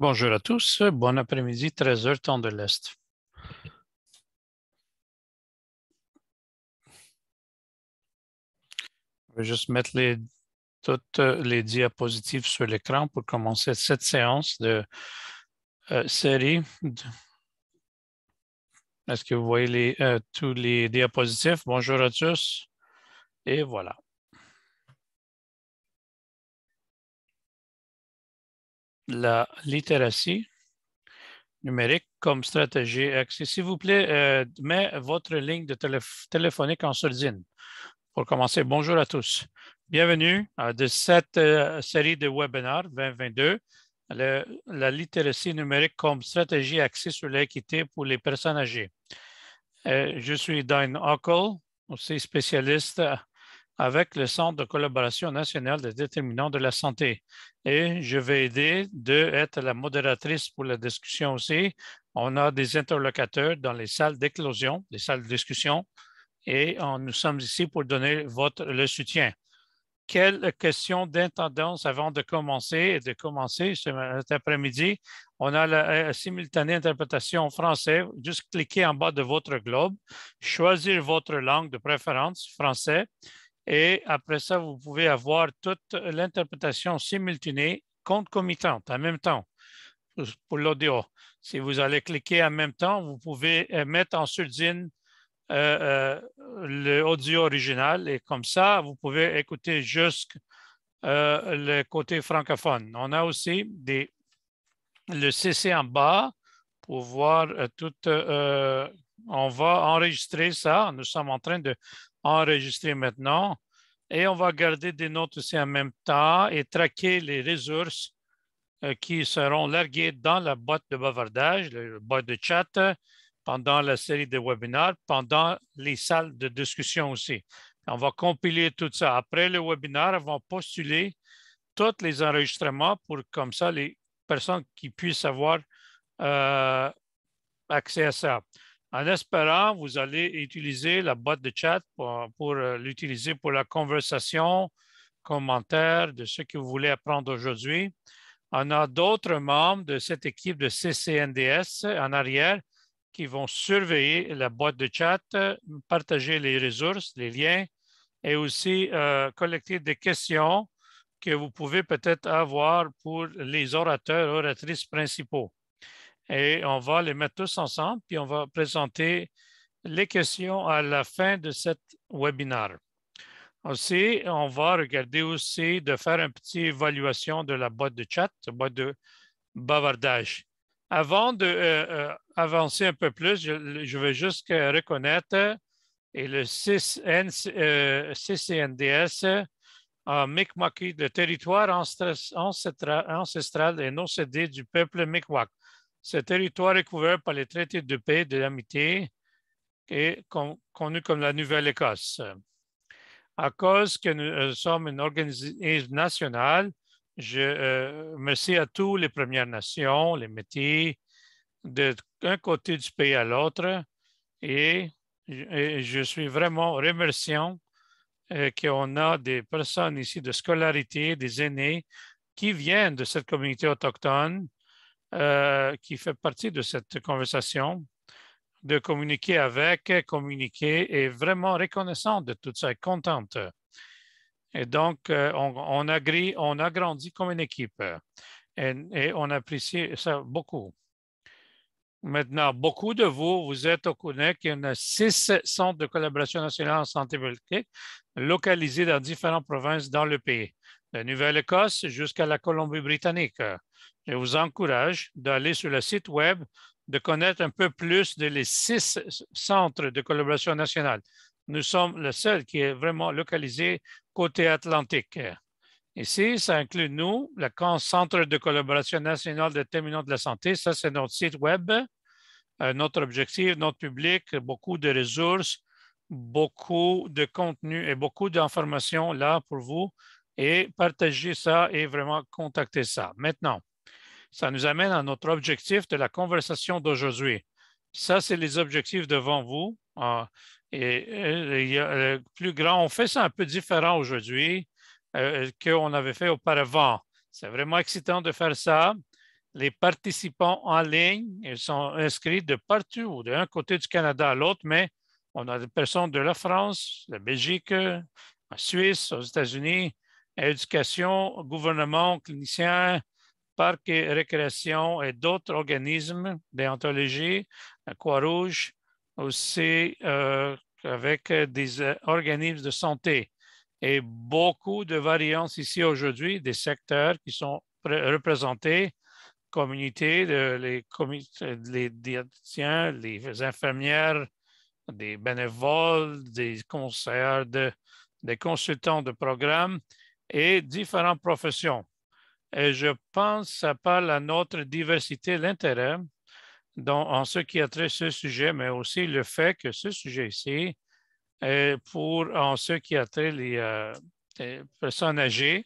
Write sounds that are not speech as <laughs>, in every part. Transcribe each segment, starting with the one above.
Bonjour à tous, bon après-midi, 13h, temps de l'Est. Je vais juste mettre toutes euh, les diapositives sur l'écran pour commencer cette séance de euh, série. Est-ce que vous voyez euh, tous les diapositives? Bonjour à tous. Et voilà. la littératie numérique comme stratégie axée. Euh, s'il vous plaît, euh, mettez votre ligne de téléphonique en sourdine. Pour commencer, bonjour à tous. Bienvenue à de cette euh, série de webinaires 2022, la littératie numérique comme stratégie axée sur l'équité pour les personnes âgées. je suis Diane Ockel, aussi spécialiste avec le Centre de collaboration nationale des déterminants de la santé. Et je vais aider de être la modératrice pour la discussion aussi. On a des interlocuteurs dans les salles d'éclosion, les salles de discussion, et nous sommes ici pour donner votre, le soutien. Quelle question d'intendance avant de commencer et de commencer cet après-midi? On a la, euh, simultanée interprétation français. Juste cliquez en bas de votre globe, choisir votre langue de préférence, français. Et après ça, vous pouvez avoir toute l'interprétation simultanée, concomitante, en même temps, pour l'audio. Si vous allez cliquer en même temps, vous pouvez euh, mettre en surdine euh, euh l'audio original et comme ça, vous pouvez écouter jusqu'au euh, le côté francophone. On a aussi le CC en bas pour voir tout. on va enregistrer ça. Nous sommes en train de enregistrer maintenant et on va garder des notes aussi en même temps et traquer les ressources euh, qui seront larguées dans la boîte de bavardage, la boîte de chat, pendant la série de webinaires, pendant les salles de discussion aussi. On va compiler tout ça. Après le webinaire, on va postuler tous les enregistrements pour comme ça les personnes qui puissent avoir euh, accès à ça en espérant vous allez utiliser la boîte de chat pour, euh, l'utiliser pour la conversation, commentaires de ce que vous voulez apprendre aujourd'hui. On a d'autres membres de cette équipe de CCNDS en arrière qui vont surveiller la boîte de chat, partager les ressources, les liens et aussi euh, collecter des questions que vous pouvez peut-être avoir pour les orateurs, oratrices principaux et on va les mettre tous ensemble, puis on va présenter les questions à la fin de cet webinaire. Aussi, on va regarder aussi de faire une petite évaluation de la boîte de chat, la boîte de bavardage. Avant d'avancer euh, euh, un peu plus, je, veux juste reconnaître et le euh, CCNDS a Micmac de territoire ancestral et non cédé du peuple Micmac. Ce territoire est couvert par les traités de paix de l'amitié et connu comme la Nouvelle-Écosse. À cause que nous euh, sommes une organisation nationale, je remercie euh, à tous les Premières Nations, les métiers, d'un côté du pays à l'autre, et, je suis vraiment remerciant euh, qu'on a des personnes ici de scolarité, des aînés, qui viennent de cette communauté autochtone euh, qui fait partie de cette conversation, de communiquer avec, communiquer et vraiment reconnaissant de toute ça, contente. Et donc, euh, on, on a grandi comme une équipe et, on apprécie ça beaucoup. Maintenant, beaucoup de vous, vous êtes au courant Il y a six centres de collaboration nationale en santé publique localisés dans différentes provinces dans le pays, de Nouvelle-Écosse jusqu'à la Colombie-Britannique je vous encourage d'aller sur le site Web, de connaître un peu plus de six centres de collaboration nationale. Nous sommes le seul qui est vraiment localisé côté Atlantique. Ici, ça inclut nous, le Centre de collaboration nationale de terminaux de la santé. Ça, c'est notre site Web, euh, notre objectif, notre public, beaucoup de ressources, beaucoup de contenu et beaucoup d'informations là pour vous et partagez ça et vraiment contactez ça. Maintenant, ça nous amène à notre objectif de la conversation d'aujourd'hui. Ça, c'est les objectifs devant vous. Ah, et, euh, le euh, plus grand, on fait ça un peu différent aujourd'hui euh, qu'on avait fait auparavant. C'est vraiment excitant de faire ça. Les participants en ligne, ils sont inscrits de partout, d'un côté du Canada à l'autre, mais on a des personnes de la France, de la Belgique, en Suisse, aux États-Unis, éducation, gouvernement, cliniciens, Parcs et Récréation et d'autres organismes déontologie, la Croix-Rouge, aussi euh, avec des euh, organismes de santé. Et beaucoup de variantes ici aujourd'hui, des secteurs qui sont représentés, communautés, de, les, les les infirmières, des bénévoles, des conseillers, des consultants de programmes et différentes professions. Et je pense ça parle à notre diversité d'intérêt en ce qui a trait à ce sujet, mais aussi le fait que ce sujet ici, est pour en ce qui a trait les, euh, personnes âgées,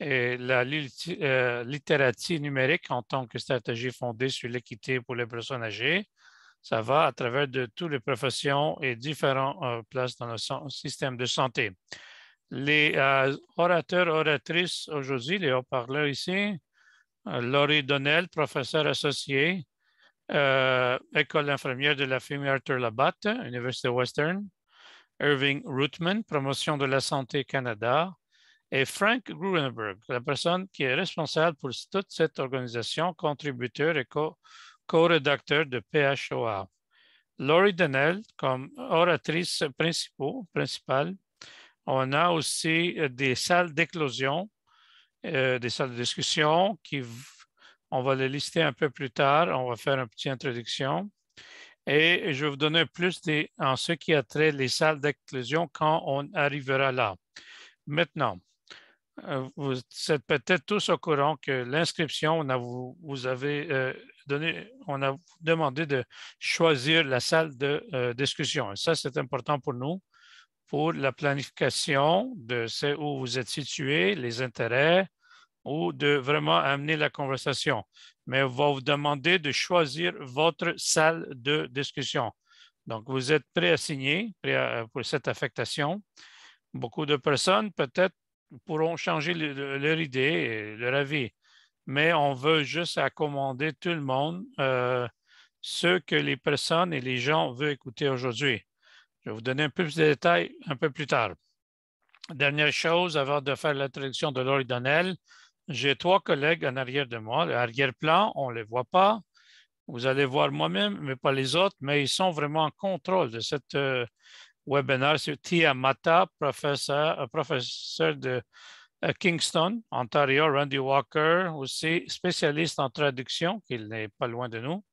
et la euh, littératie numérique en tant que stratégie fondée sur l'équité pour les personnes âgées, ça va à travers de toutes les professions et différentes euh, places dans le système de santé les euh, orateurs, oratrices aujourd'hui, les haut-parleurs ici, euh, Laurie Donnell, professeur associé, euh, école infirmière de la Femme Arthur Labatt, Université Western, Irving Rootman, promotion de la santé Canada, et Frank Gruenberg, la personne qui est responsable pour toute cette organisation, contributeur et co-rédacteur de PHOA. Laurie Donnell, comme oratrice principale, on a aussi euh, des salles d'éclosion, euh, des salles de discussion qui, on va les lister un peu plus tard. On va faire une petite introduction. Et je vais vous donner plus en ce qui a trait les salles d'éclosion quand on arrivera là. Maintenant, euh, vous êtes peut-être tous au courant que l'inscription, on a vous, avez donné, on a demandé de choisir la salle de discussion. ça, c'est important pour nous pour la planification de ce où vous êtes situé, les intérêts, ou de vraiment amener la conversation. Mais on va vous demander de choisir votre salle de discussion. Donc, vous êtes prêt à signer pour cette affectation. Beaucoup de personnes, peut-être, pourront changer leur idée et leur avis, mais on veut juste accommoder tout le monde euh, ce que les personnes et les gens veulent écouter aujourd'hui. Je vais vous donner un peu plus de détails un peu plus tard. Dernière chose, avant de faire l'introduction de Laurie Donnell, j'ai trois collègues en arrière de moi. L'arrière-plan, on ne les voit pas. Vous allez voir moi-même, mais pas les autres, mais ils sont vraiment en contrôle de ce euh, webinaire. C'est Tia Mata, professeur, euh, de euh, Kingston, Ontario, Randy Walker, aussi spécialiste en traduction, qu'il n'est pas loin de nous,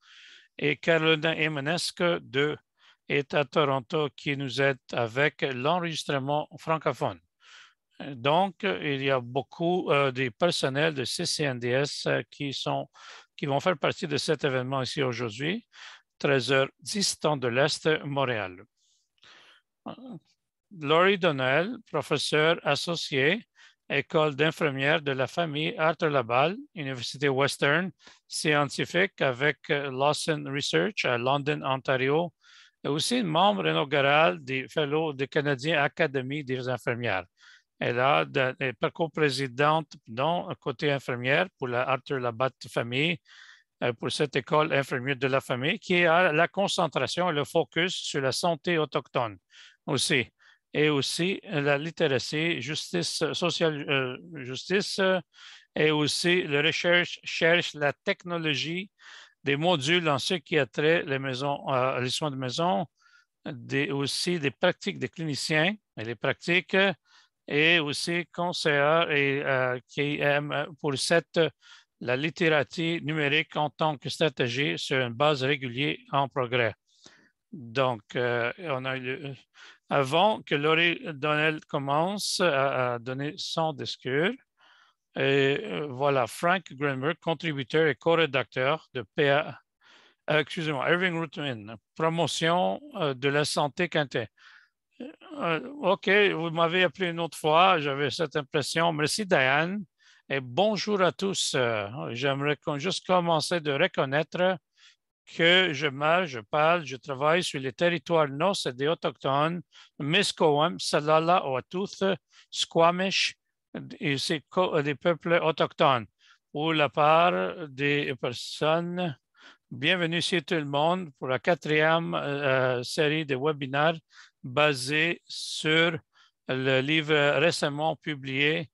et Carolina Emanesque de est à Toronto qui nous aide avec l'enregistrement francophone. Donc, il y a beaucoup de euh, des personnels de CCNDS euh, qui, sont, qui vont faire partie de cet événement ici aujourd'hui, 13h10 temps de l'Est, Montréal. Laurie Donnell, professeur associé, École d'infirmière de la famille Arthur Laballe, Université Western, scientifique avec euh, Lawson Research à London, Ontario, est aussi membre inaugural des Fellows de Canadiens Académie des infirmières. Elle a est co-présidente donc côté infirmière pour la Arthur Labatt famille euh, pour cette école infirmière de la famille qui a la concentration et le focus sur la santé autochtone aussi et aussi euh, la littératie, justice sociale, euh, justice et aussi la recherche cherche la technologie des modules en ce qui a trait les, maisons, euh, les soins de maison, des, aussi des pratiques des cliniciens et les pratiques, et aussi conseillers et, qui euh, aiment pour cette la littératie numérique en tant que stratégie sur une base régulière en progrès. Donc, euh, on a avant que Laurie Donnell commence à, à donner son discours, et euh, voilà, Frank Greenberg, contributeur et co-rédacteur de PA, euh, excusez-moi, Irving Rutman, promotion euh, de la santé quintet. OK, vous m'avez appelé une autre fois, j'avais cette impression. Merci Diane et bonjour à tous. J'aimerais juste commencer de reconnaître que je marche, je parle, je travaille sur les territoires et des autochtones, Musquoam, Salala, Oatouth, Squamish, c'est euh, des peuples autochtones ou la part des personnes. Bienvenue sur tout le monde pour la quatrième euh, euh, série de webinaires basée sur le livre récemment publié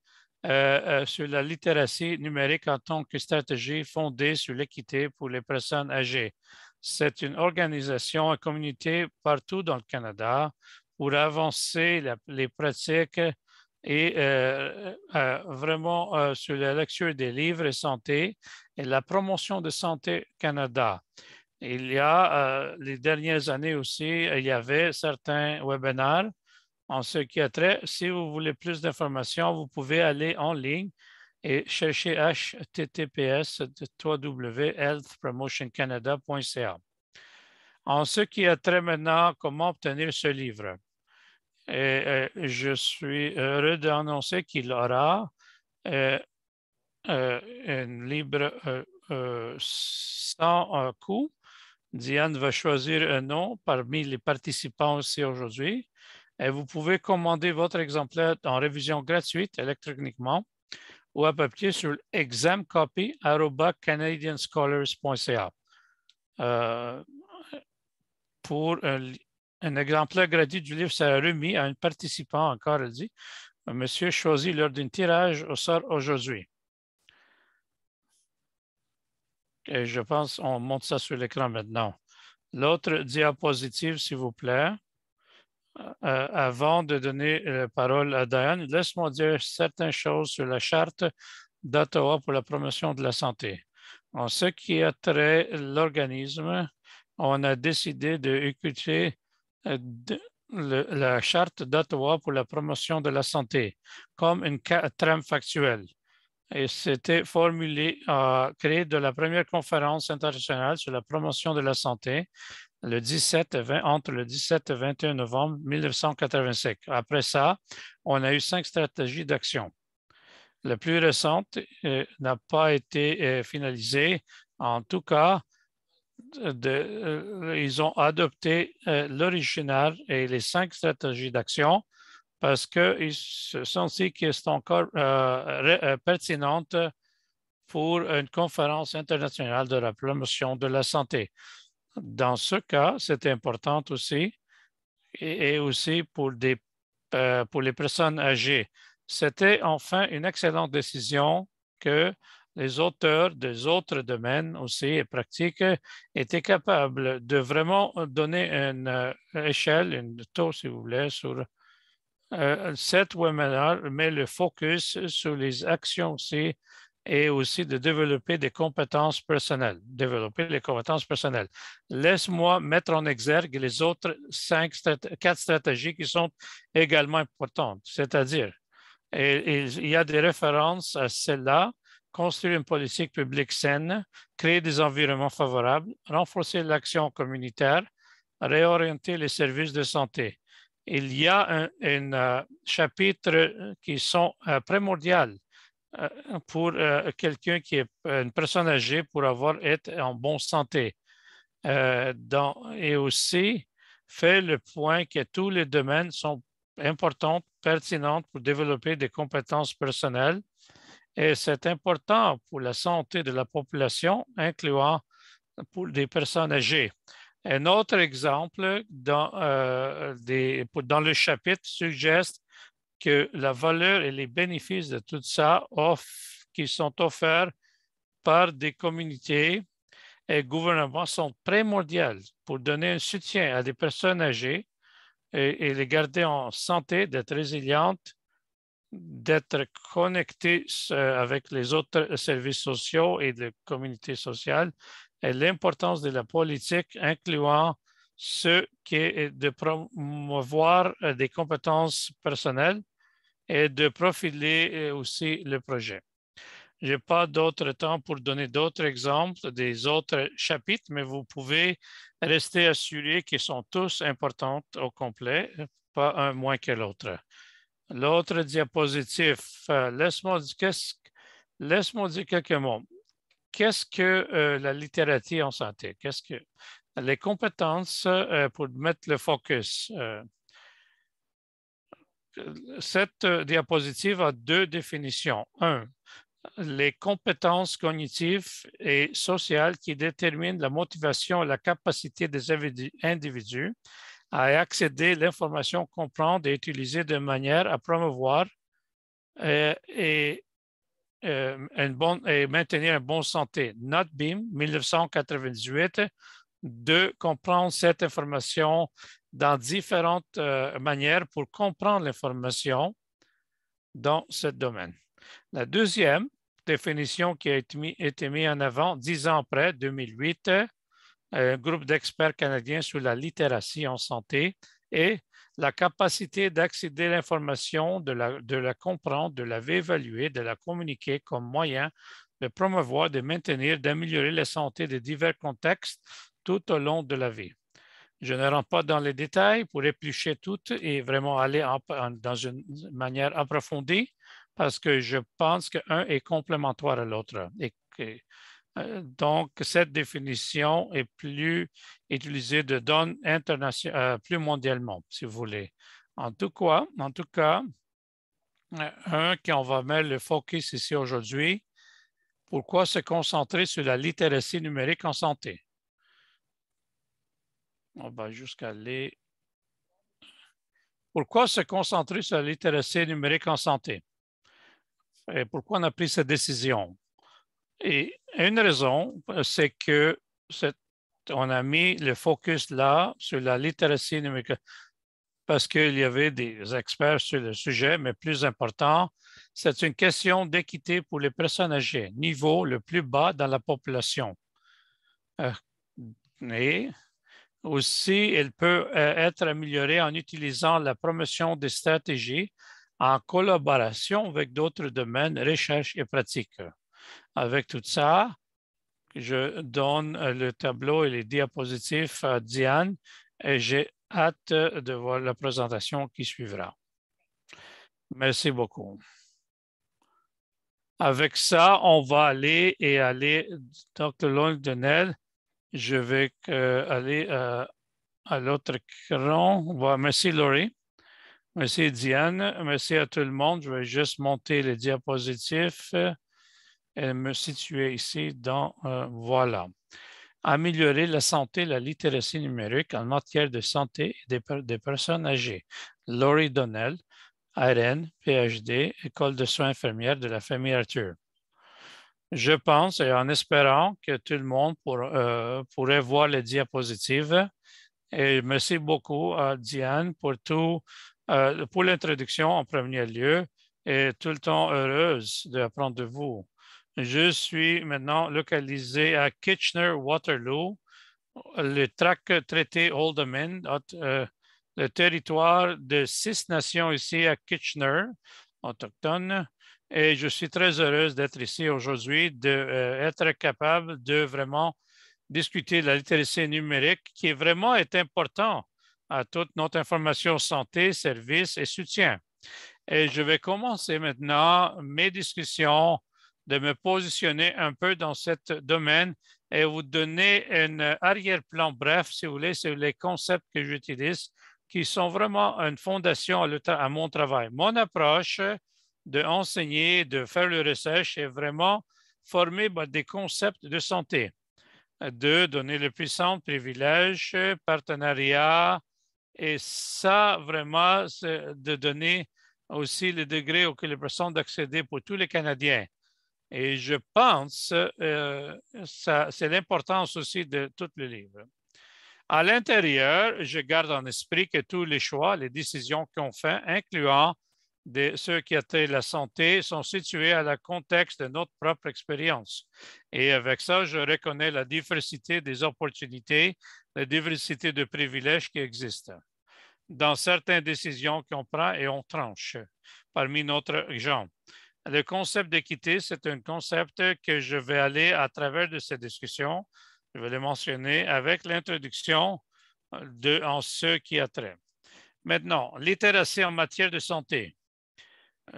sur la littératie numérique en tant que stratégie fondée sur l'équité pour les personnes âgées. C'est une organisation et communauté partout dans le Canada pour avancer les pratiques et euh, euh, euh, vraiment, sur la lecture des livres et santé et la promotion de santé Canada. Il y a, les dernières années aussi, il y avait certains webinaires en ce qui a trait. Si vous voulez plus d'informations, vous pouvez aller en ligne et chercher https www.healthpromotioncanada.ca. En ce qui a trait maintenant, comment obtenir ce livre? et, euh, je suis heureux d'annoncer qu'il aura un euh, euh, une libre sans coût. Diane va choisir un nom parmi les participants aussi aujourd'hui. Et vous pouvez commander votre exemplaire en révision gratuite électroniquement ou à papier sur examcopy.canadianscholars.ca euh, pour un, un exemplaire gratuit du livre sera remis à un participant, encore dit, monsieur choisi lors d'un tirage au sort aujourd'hui. Et je pense qu'on monte ça sur l'écran maintenant. L'autre diapositive, s'il vous plaît. Euh, euh, avant de donner la parole à Diane, laisse-moi dire certaines choses sur la charte d'Ottawa pour la promotion de la santé. En ce qui a trait l'organisme, on a décidé de euh, la charte d'Ottawa pour la promotion de la santé comme une trame factuelle. Et c'était formulé, à euh, créé de la première conférence internationale sur la promotion de la santé le 17 20, entre le 17 et 21 novembre 1985. Après ça, on a eu cinq stratégies d'action. La plus récente euh, n'a pas été finalisée. En tout cas, de, euh, ils ont adopté euh, l'original et les cinq stratégies d'action parce qu'ils se sont dit qu'elles sont encore euh, pertinentes pour une conférence internationale de la promotion de la santé. Dans ce cas, c'est important aussi et, aussi pour les personnes âgées. C'était enfin une excellente décision que les auteurs des autres domaines aussi et pratiques étaient capables de vraiment donner une euh, échelle, une taux, si vous voulez, sur euh, cette webinaire, mais le focus sur les actions aussi et aussi de développer des compétences personnelles. Développer les compétences personnelles. Laisse-moi mettre en exergue les autres cinq, quatre stratégies qui sont également importantes, c'est-à-dire, il y a des références à celles-là, construire une politique publique saine, créer des environnements favorables, renforcer l'action communautaire, réorienter les services de santé. Il y a un, euh, chapitre euh, qui sont euh, primordial pour quelqu'un qui est une personne âgée pour avoir être en bonne santé. et aussi fait le point que tous les domaines sont importants, pertinents pour développer des compétences personnelles, et c'est important pour la santé de la population, incluant pour des personnes âgées. Un autre exemple dans, euh, le chapitre suggère que la valeur et les bénéfices de tout ça off, qui sont offerts par des communautés et gouvernements sont primordiales pour donner un soutien à des personnes âgées et, et les garder en santé, d'être résilientes d'être connecté euh, avec les autres euh, services sociaux et les communautés sociales et l'importance de la politique incluant ce qui est de promouvoir euh, des compétences personnelles et de profiler aussi le projet. Je n'ai pas d'autre temps pour donner d'autres exemples des autres chapitres, mais vous pouvez rester assurés qu'ils sont tous importants au complet, pas un moins que l'autre. L'autre diapositive. Euh, laisse-moi dire quelques mots. Qu'est-ce que euh, la littératie en santé? Qu'est-ce que les compétences euh, pour mettre le focus? cette diapositive a deux définitions. Un, les compétences cognitives et sociales qui déterminent la motivation et la capacité des individus à accéder à l'information, comprendre et utiliser de manière à promouvoir euh, euh, et, maintenir une bonne santé. BIM 1998 de comprendre cette information dans différentes euh, manières pour comprendre l'information dans ce domaine. La deuxième définition qui a été mise en avant dix ans après, 2008, un groupe d'experts canadiens sur la littératie en santé et la capacité d'accéder à l'information, de la, de la comprendre, de la réévaluer, de la communiquer comme moyen de promouvoir, de maintenir, d'améliorer la santé de divers contextes tout au long de la vie. Je ne rentre pas dans les détails pour éplucher toutes et vraiment aller dans une manière approfondie parce que je pense qu'un est complémentaire à l'autre et, euh, donc, cette définition est plus utilisée de donne euh, plus mondialement, si vous voulez. En tout cas, en tout cas, euh, un on va mettre le focus ici aujourd'hui, pourquoi se concentrer sur la littératie numérique en santé? On va jusqu'à aller. Pourquoi se concentrer sur la littératie numérique en santé? Et pourquoi on a pris cette décision? Et une raison, euh, c'est que on a mis le focus là sur la littératie numérique parce qu'il y avait des experts sur le sujet, mais plus important, c'est une question d'équité pour les personnes âgées, niveau le plus bas dans la population. Euh, et aussi, elle peut euh, être améliorée en utilisant la promotion des stratégies en collaboration avec d'autres domaines, recherche et pratique. Avec tout ça, je donne euh, le tableau et les diapositives à Diane et j'ai hâte de voir la présentation qui suivra. Merci beaucoup. Avec ça, on va aller et aller, Dr. Long je vais euh, aller euh, à l'autre écran. Merci Laurie. Merci Diane. Merci à tout le monde. Je vais juste monter les diapositives. Elle me situer ici dans euh, Voilà. Améliorer la santé, la littératie numérique en matière de santé des, personnes âgées. Laurie Donnell, RN, PhD, École de soins infirmières de la famille Arthur. Je pense et en espérant que tout le monde euh, pourrait voir les diapositives. Et merci beaucoup à Diane pour tout, euh, pour l'introduction en premier lieu et tout le temps heureuse d'apprendre de vous. Je suis maintenant localisé à Kitchener-Waterloo, le tract traité Holdeman, euh, le territoire de six nations ici à Kitchener, autochtone. Et je suis très heureuse d'être ici aujourd'hui, d'être euh, capable de vraiment discuter de la littératie numérique qui est vraiment est important à toute notre information santé, services et soutien. Et je vais commencer maintenant mes discussions de me positionner un peu dans ce domaine et vous donner un arrière-plan bref, si vous voulez, sur les concepts que j'utilise qui sont vraiment une fondation à, mon travail. Mon approche d'enseigner, de, de faire le recherche est vraiment former former des concepts de santé. De donner le puissant, privilège, partenariat, et ça, vraiment, de donner aussi le degré auquel les personnes d'accéder pour tous les Canadiens. Et je pense, euh, c'est l'importance aussi de tout les livre. À l'intérieur, je garde en esprit que tous les choix, les décisions qu'on fait, incluant ceux qui étaient la santé, sont situés à la contexte de notre propre expérience. Et avec ça, je reconnais la diversité des opportunités, la diversité de privilèges qui existent dans certaines décisions qu'on prend et on tranche parmi notre genre. Le concept d'équité, c'est un concept que je vais aller à travers de cette discussion. Je vais le mentionner avec l'introduction euh, de en ce qui a trait. Maintenant, littératie en matière de santé.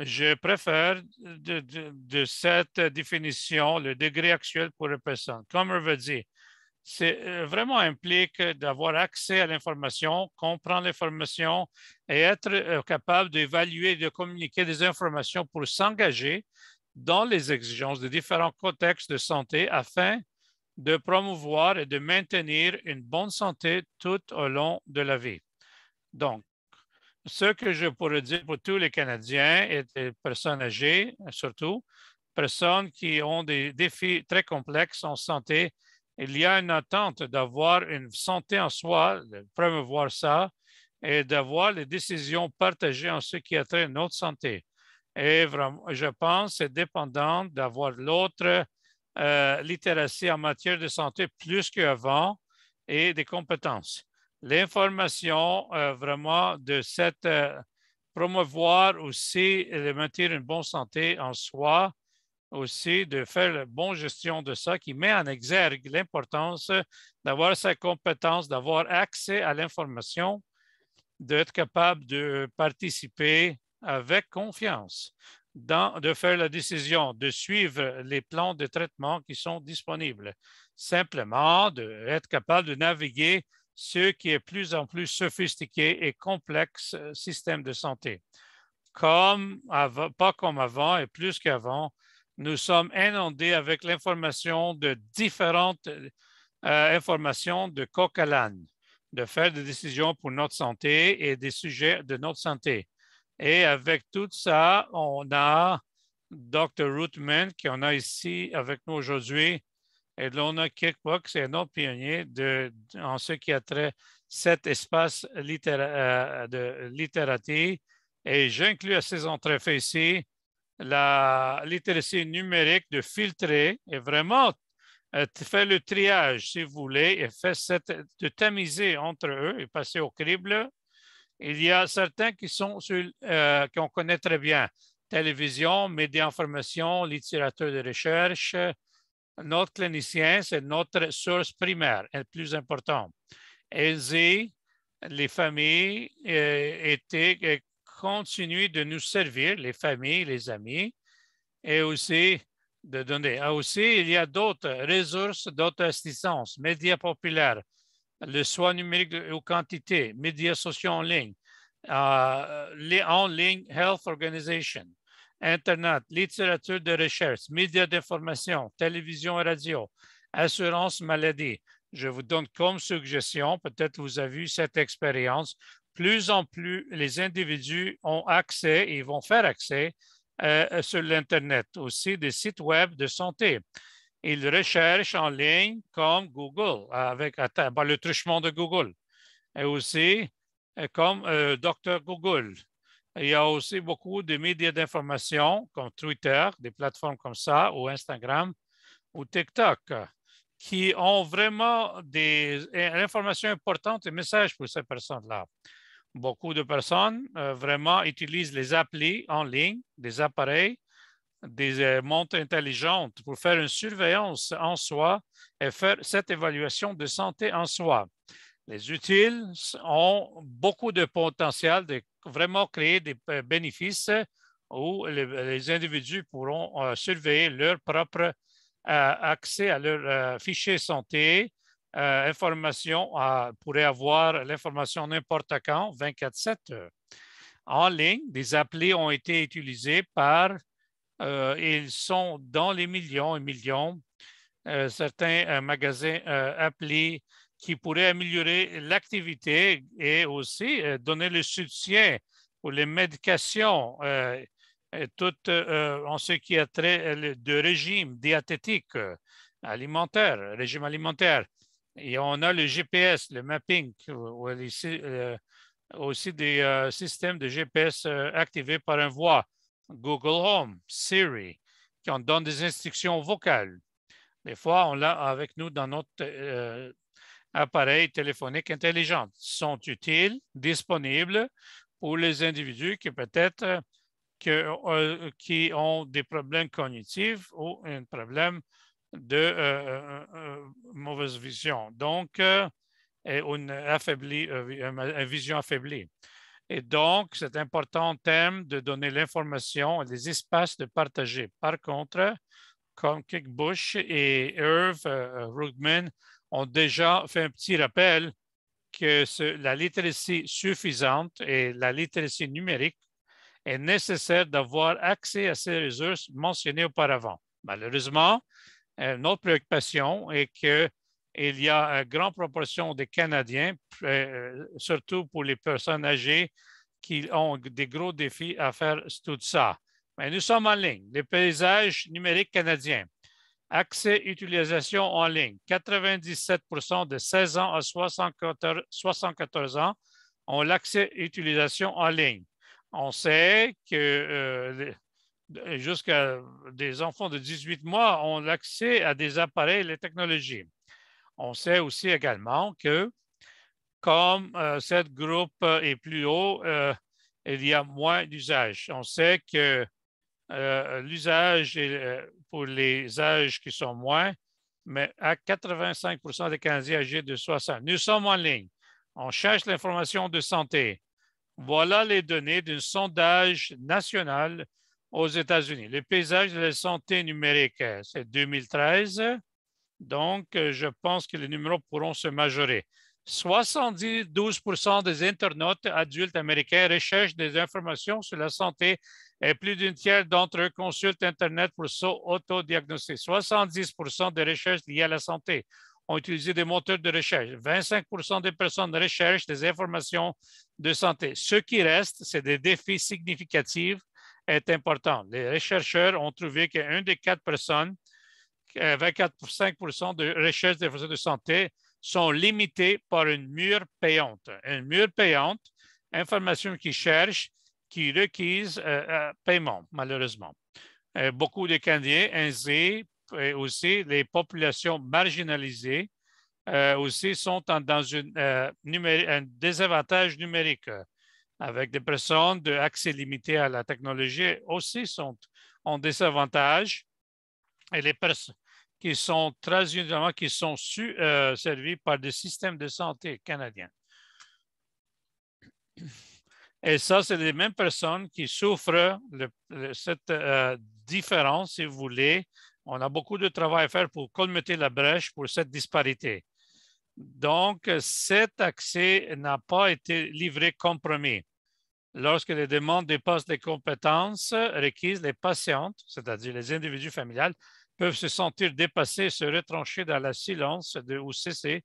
Je préfère de, cette définition le degré actuel pour les personnes. Comme on veut dire, c'est euh, vraiment implique d'avoir accès à l'information, comprendre l'information et être euh, capable d'évaluer et de communiquer des informations pour s'engager dans les exigences de différents contextes de santé afin de promouvoir et de maintenir une bonne santé tout au long de la vie. Donc, ce que je pourrais dire pour tous les Canadiens et les personnes âgées, surtout, personnes qui ont des défis très complexes en santé, il y a une attente d'avoir une santé en soi, de promouvoir ça, et d'avoir les décisions partagées en ce qui a trait à notre santé. Et vraiment, je pense que c'est dépendant d'avoir l'autre euh, littératie en matière de santé plus qu'avant et des compétences. L'information euh, vraiment de cette euh, promouvoir aussi de maintenir une bonne santé en soi aussi de faire la bonne gestion de ça, qui met en exergue l'importance d'avoir sa compétence, d'avoir accès à l'information, d'être capable de participer avec confiance, dans, de faire la décision, de suivre les plans de traitement qui sont disponibles. Simplement, d'être capable de naviguer ce qui est plus en plus sophistiqué et complexe euh, système de santé. Comme avant, pas comme avant et plus qu'avant, nous sommes inondés avec l'information de différentes euh, informations de coq à de faire des décisions pour notre santé et des sujets de notre santé. Et avec tout ça, on a Dr. Rootman, qui a ici avec nous aujourd'hui, et là, on a Kickbox, c'est un autre pionnier en ce qui a trait cet espace euh, de littératie. Et j'inclus à ces entrefaits ici la littératie numérique de filtrer et vraiment euh, faire le triage, si vous voulez, et fait cette, de tamiser entre eux et passer au crible. Il y a certains qui sont sur, euh, qu'on connaît très bien, télévision, médias d'information, littérateurs de recherche. Notre clinicien, c'est notre source primaire, et plus importante. et les familles, euh, étaient continuer de nous servir, les familles, les amis, et aussi de donner. Ah, aussi, il y a d'autres ressources, d'autres assistances, médias populaires, le soin numérique aux quantités, médias sociaux en ligne, euh, les en ligne Health Organization, Internet, littérature de recherche, médias d'information, télévision et radio, assurance maladie. Je vous donne comme suggestion, peut-être vous avez vu cette expérience plus en plus, les individus ont accès et vont faire accès euh, sur l'Internet, aussi des sites web de santé. Ils recherchent en ligne comme Google, avec ben, le truchement de Google, et aussi euh, comme euh, Dr Google. Il y a aussi beaucoup de médias d'information comme Twitter, des plateformes comme ça, ou Instagram, ou TikTok, qui ont vraiment des informations importantes et messages pour ces personnes-là beaucoup de personnes euh, vraiment utilisent les applis en ligne, des appareils, des euh, montres intelligentes pour faire une surveillance en soi et faire cette évaluation de santé en soi. Les utiles ont beaucoup de potentiel de vraiment créer des euh, bénéfices où les, individus pourront surveiller leur propre accès à leur fichier santé, euh, information, ah, pourrait avoir l'information n'importe quand, 24-7 En ligne, des appels ont été utilisés par, euh, ils sont dans les millions et millions, euh, certains magasins appelés qui pourraient améliorer l'activité et aussi donner le soutien pour les médications, et tout en ce qui a trait de régime diététique alimentaire, régime alimentaire. Et on a le GPS, le mapping, euh, aussi des euh, systèmes de GPS euh, activés par un voix, Google Home, Siri, qui en donne des instructions vocales. Des fois, on l'a avec nous dans notre appareil téléphonique intelligent. Sont utiles, disponibles pour les individus qui peut-être qui ont des problèmes cognitifs ou un problème de euh, euh, euh, mauvaise vision. Donc, une, une vision affaiblie. Et donc, c'est important thème de donner l'information et les espaces de partager. Par contre, comme Bush et Irv Rudman ont déjà fait un petit rappel que la littératie suffisante et la littératie numérique est nécessaire d'avoir accès à ces ressources mentionnées auparavant. Malheureusement, notre préoccupation est qu'il y a une grande proportion de Canadiens, euh, euh, surtout pour les personnes âgées, qui ont des gros défis à faire tout ça. Mais nous sommes en ligne. Les paysages numériques canadiens. Accès utilisation en ligne. 97 de 16 ans à 74 ans ont l'accès utilisation en ligne. On sait que euh, jusqu'à des enfants de 18 mois ont accès à des appareils et technologies. On sait aussi également que comme ce euh, cette groupe est euh, plus haut, euh, il y a moins d'usage. On sait que l'usage l'usage pour les âges qui sont moins, mais à 85 des Canadiens âgés de 60. Nous sommes en ligne. On cherche l'information de santé. Voilà les données d'un sondage national aux États-Unis. le paysage de la santé numérique, euh, c'est 2013. Donc, euh, je pense que les numéros pourront se majorer. 72 des internautes adultes américains recherchent des informations sur la santé et plus d'un tiers d'entre eux consultent Internet pour s'auto-diagnostiquer. 70 des recherches liées à la santé ont utilisé des moteurs de recherche. 25 des personnes recherchent des informations de santé. Ce qui reste, c'est des défis significatifs est important. Les chercheurs ont trouvé qu'un des quatre personnes, 5 euh, de recherches des de santé sont limitées par une mur payante. Une mur payante, information qui cherche, qui requise euh, euh, paiement, malheureusement. beaucoup de candidats, ainsi et aussi les populations marginalisées, aussi sont dans une, un désavantage numérique avec des personnes d'accès accès limité à la technologie aussi sont, ont des avantages. Et les personnes qui sont très qui sont euh, servies par des systèmes de santé canadiens. Et ça, c'est les mêmes personnes qui souffrent de cette euh, différence, si vous voulez. On a beaucoup de travail à faire pour colmater la brèche pour cette disparité. Donc, cet accès n'a pas été livré compromis. Lorsque les demandes dépassent les compétences requises, les patientes, c'est-à-dire les individus familiales, peuvent se sentir dépassés et se retrancher dans le silence ou cesser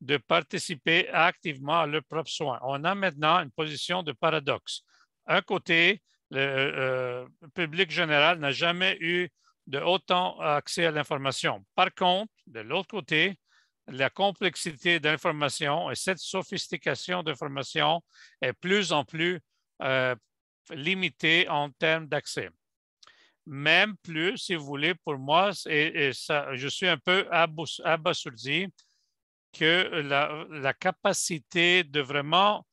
de participer activement à leurs propres soins. On a maintenant une position de paradoxe. Un côté, le euh, euh, public général n'a jamais eu de autant accès à l'information. Par contre, de l'autre côté, la complexité d'information et cette sophistication d'information est plus en plus euh, limitée en termes d'accès. Même plus, si vous voulez, pour moi, et, je suis un peu abasourdi que la, capacité de vraiment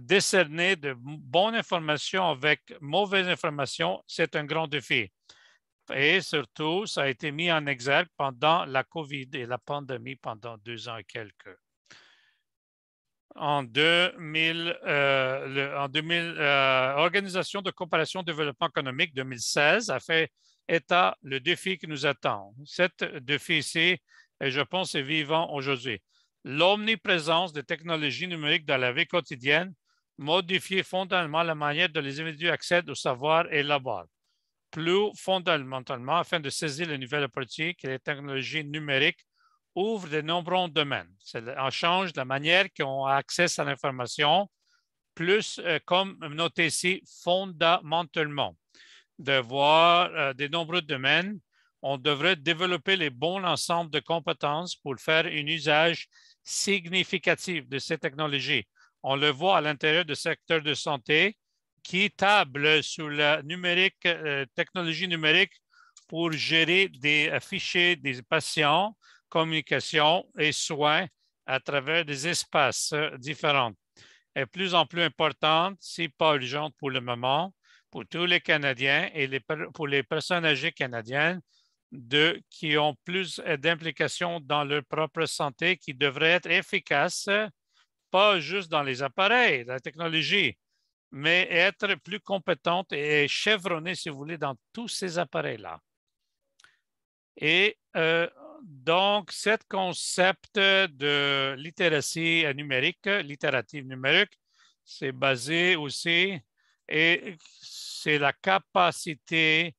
décerner de bonnes informations avec mauvaises informations, c'est un grand défi et surtout, ça a été mis en exergue pendant la COVID et la pandémie pendant deux ans et quelques. En 2000, euh, en 2000 euh, Organisation de coopération développement économique 2016 a fait état le défi qui nous attend. Cet défi-ci, je pense, est vivant aujourd'hui. L'omniprésence des technologies numériques dans la vie quotidienne modifie fondamentalement la manière dont les individus accèdent au savoir et l'abordent plus fondamentalement afin de saisir les nouvelles opportunités que les technologies numériques ouvrent de nombreux domaines. C'est en change la manière qu'on a accès à l'information, plus euh, comme noté ici, fondamentalement. De voir euh, de nombreux domaines, on devrait développer les bons ensembles de compétences pour faire un usage significatif de ces technologies. On le voit à l'intérieur du secteur de santé, qui table sur la numérique, euh, technologie numérique pour gérer des fichiers des patients, communication et soins à travers des espaces différents est plus en plus importante, si pas urgente pour le moment, pour tous les Canadiens et pour les personnes âgées canadiennes de, qui ont plus d'implications dans leur propre santé, qui devraient être efficaces, pas juste dans les appareils, la technologie, mais être plus compétente et chevronnée, si vous voulez, dans tous ces appareils-là. Et euh, donc, ce concept de littératie numérique, littérative numérique, c'est basé aussi et c'est la capacité,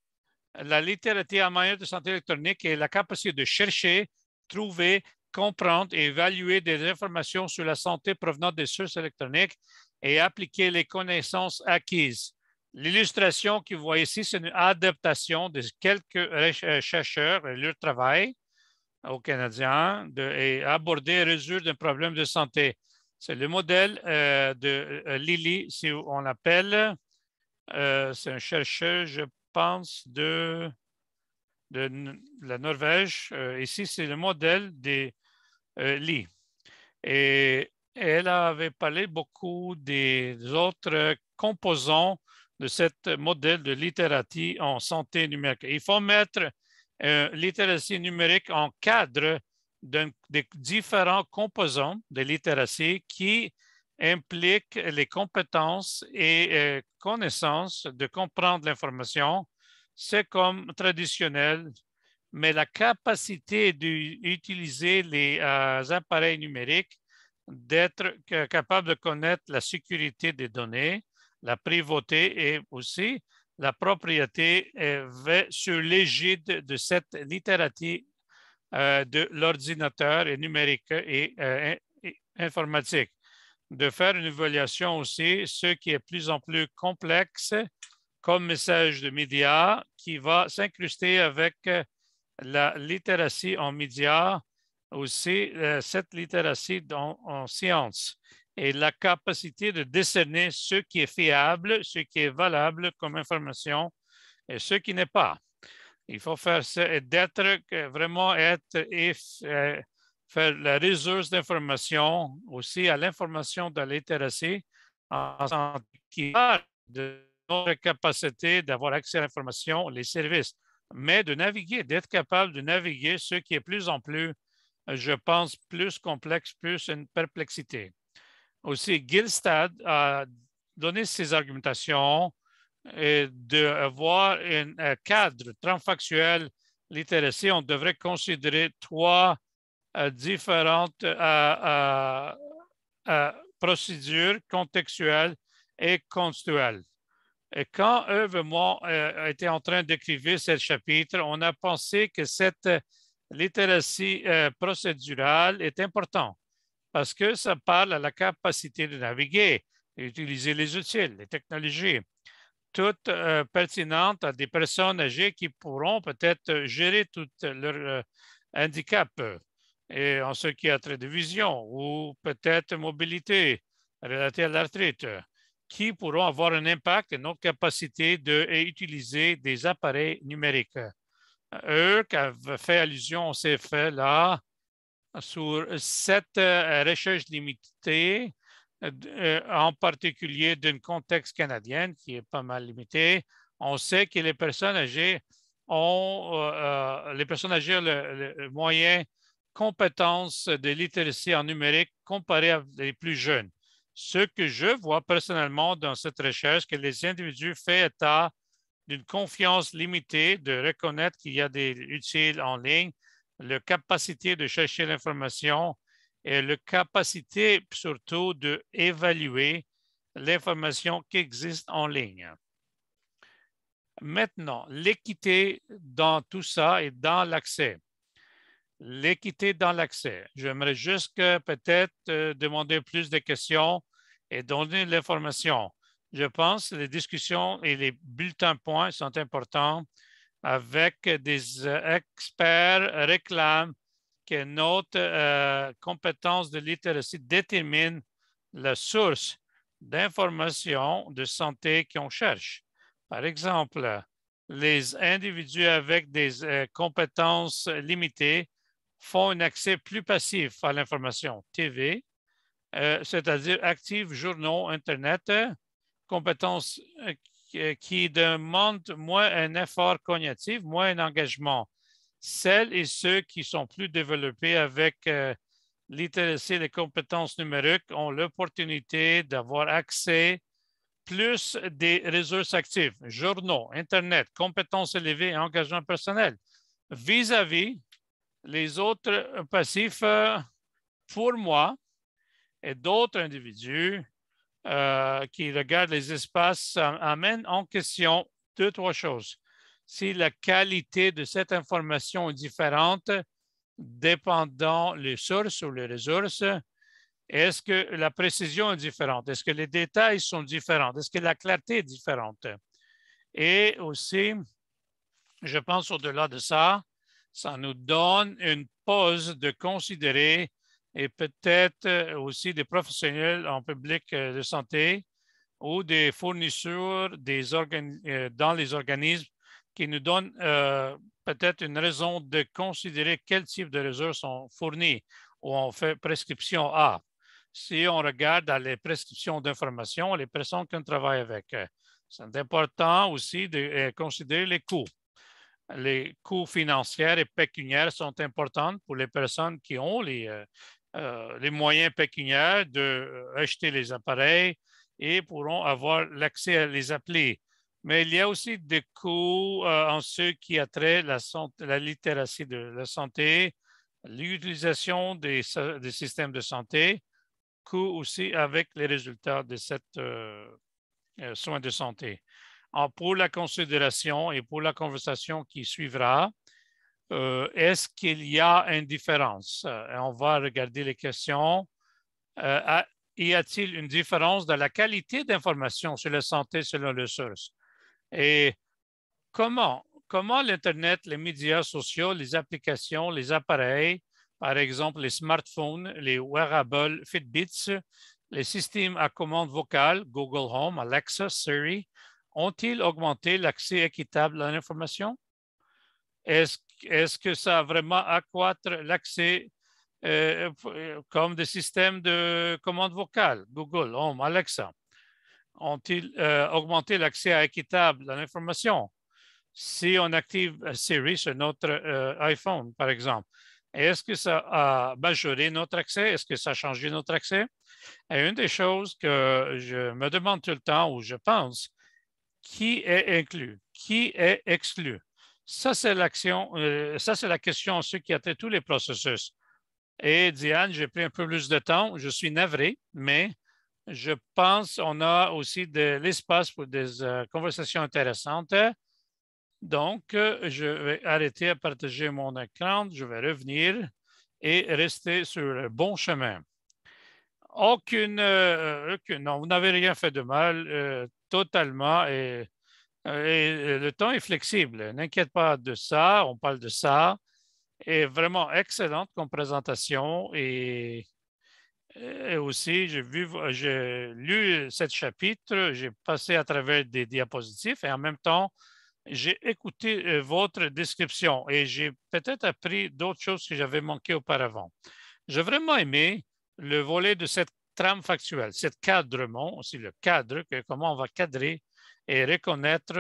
la littératie en manière de santé électronique et la capacité de chercher, trouver, comprendre et évaluer des informations sur la santé provenant des sources électroniques et appliquer les connaissances acquises. L'illustration que vous voyez ici, c'est une adaptation de quelques euh, chercheurs et leur travail au Canadien, de, et aborder et résoudre un problème de santé. C'est le modèle euh, de euh, Lily, si on l'appelle. c'est un chercheur, je pense, de, de la Norvège. ici, c'est le modèle de Lee. Et elle avait parlé beaucoup des autres composants de ce modèle de littératie en santé numérique. Il faut mettre euh, littératie numérique en cadre des différents composants de littératie qui impliquent les compétences et euh, connaissances de comprendre l'information. C'est comme traditionnel, mais la capacité d'utiliser les euh, appareils numériques d'être capable de connaître la sécurité des données, la privauté et aussi la propriété euh, sur l'égide de cette littératie euh, de l'ordinateur et numérique euh, et, informatique. De faire une évaluation aussi, ce qui est de plus en plus complexe comme message de médias qui va s'incruster avec la littératie en médias aussi euh, cette littératie en sciences et la capacité de discerner ce qui est fiable, ce qui est valable comme information et ce qui n'est pas. Il faut faire d'être vraiment être et euh, faire la ressource d'information aussi à l'information de la littératie en qui a de notre capacité d'avoir accès à l'information, les services, mais de naviguer, d'être capable de naviguer ce qui est plus en plus je pense, plus complexe, plus une perplexité. Aussi, Gilstad a donné ses argumentations et euh, d'avoir un euh, cadre transfactuel littératie, on devrait considérer trois euh, différentes procédures contextuelles et contextuelles. Et quand Eve et moi en train d'écrire ce chapitre, on a pensé que cette littératie euh, procédurale est importante parce que ça parle à la capacité de naviguer, d'utiliser les outils, les technologies, toutes euh, pertinentes à des personnes âgées qui pourront peut-être gérer tout leur euh, handicap et en ce qui a trait de vision ou peut-être mobilité relatée à l'arthrite, qui pourront avoir un impact et nos capacités d'utiliser de, des appareils numériques. Euh, eux qui fait allusion faits-là, sur cette euh, recherche limitée, euh, en particulier d'un contexte canadien qui est pas mal limité. On sait que les personnes âgées ont, les personnes âgées le, moyen compétence de littératie en numérique comparé à les plus jeunes. Ce que je vois personnellement dans cette recherche, que les individus font état d'une confiance limitée, de reconnaître qu'il y a des utiles en ligne, la capacité de chercher l'information et la capacité surtout d'évaluer l'information qui existe en ligne. Maintenant, l'équité dans tout ça et dans l'accès. L'équité dans l'accès. J'aimerais juste peut-être euh, demander plus de questions et donner l'information je pense que les discussions et les bulletins points sont importants avec des euh, experts réclament que notre euh, compétence de littératie détermine la source d'informations de santé qu'on cherche. Par exemple, les individus avec des euh, compétences limitées font un accès plus passif à l'information TV, c'est-à-dire actifs journaux, Internet, compétences euh, qui euh, demandent moins un effort cognitif, moins un engagement. Celles et ceux qui sont plus développés avec euh, l'intéressé des compétences numériques ont l'opportunité d'avoir accès plus des ressources actives, journaux, Internet, compétences élevées et engagement personnel vis-à-vis les autres passifs pour moi et d'autres individus euh, qui regarde les espaces amène en question deux, trois choses. Si la qualité de cette information est différente, dépendant les sources ou les ressources, est-ce que la précision est différente? Est-ce que les détails sont différents? Est-ce que la clarté est différente? Et aussi, je pense au-delà de ça, ça nous donne une pause de considérer et peut-être euh, aussi des professionnels en public euh, de santé ou des fournisseurs des euh, dans les organismes qui nous donnent peut-être une raison de considérer quel type de ressources sont fournies ou on fait prescription à. Si on regarde dans les prescriptions d'information, les personnes qu'on travaille avec, c'est important aussi de considérer les coûts. Les coûts financiers et pécuniaires sont importants pour les personnes qui ont les, euh, les moyens pécuniaires d'acheter euh, les appareils et pourront avoir l'accès à les appeler. Mais il y a aussi des coûts euh, en ce qui a trait la, la littératie de la santé, l'utilisation des, systèmes de santé, coûts aussi avec les résultats de cette soins de santé. En pour la considération et pour la conversation qui suivra, euh, est-ce qu'il y a une différence? Euh, on va regarder les questions. Euh, y a-t-il une différence dans la qualité d'information sur la santé selon les sources? Et comment, comment l'Internet, les médias sociaux, les applications, les appareils, par exemple les smartphones, les wearables Fitbits, les systèmes à commande vocale, Google Home, Alexa, Siri, ont-ils augmenté l'accès équitable à l'information? Est-ce est-ce que ça a vraiment accroître l'accès euh, comme des systèmes de commande vocale, Google, Home, Alexa Ont-ils euh, augmenté l'accès à équitable à l'information Si on active euh, Siri sur notre iPhone, par exemple, est-ce que ça a majoré notre accès? Est-ce que ça a changé notre accès? Et une des choses que je me demande tout le temps ou je pense, qui est inclus? Qui est exclu? Ça, c'est l'action, euh, ça, c'est la question ce qui a tous les processus. Et Diane, j'ai pris un peu plus de temps. Je suis navré, mais je pense qu'on a aussi de l'espace pour des euh, conversations intéressantes. Donc, euh, je vais arrêter de partager mon écran. Je vais revenir et rester sur le bon chemin. Aucune, non, vous n'avez rien fait de mal totalement euh, et euh, le temps est flexible. N'inquiète pas de ça. On parle de ça. Et vraiment excellente comme présentation. Euh, et, aussi, j'ai lu ce chapitre, j'ai passé à travers des diapositives et en même temps, j'ai écouté votre description et j'ai peut-être appris d'autres choses que j'avais manquées auparavant. J'ai vraiment aimé le volet de cette trame factuelle, cet cadrement, aussi le cadre, que comment on va cadrer et reconnaître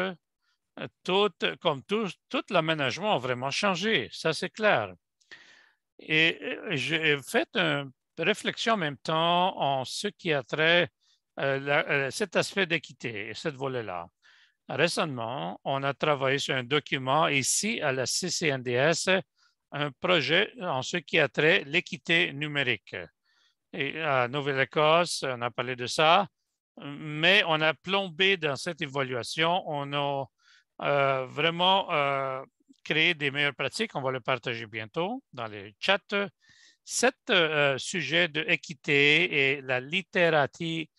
euh, tout, comme tout, tout l'aménagement a vraiment changé, ça c'est clair. Et euh, j'ai fait une réflexion en même temps en ce qui a trait à euh, cet aspect d'équité et cette volet-là. Récemment, on a travaillé sur un document ici à la CCNDS, un projet en ce qui a trait l'équité numérique. Et à Nouvelle-Écosse, on a parlé de ça mais on a plombé dans cette évaluation. On a euh, vraiment euh, créé des meilleures pratiques. On va le partager bientôt dans les chats. Cet euh, sujet de équité et la littératie,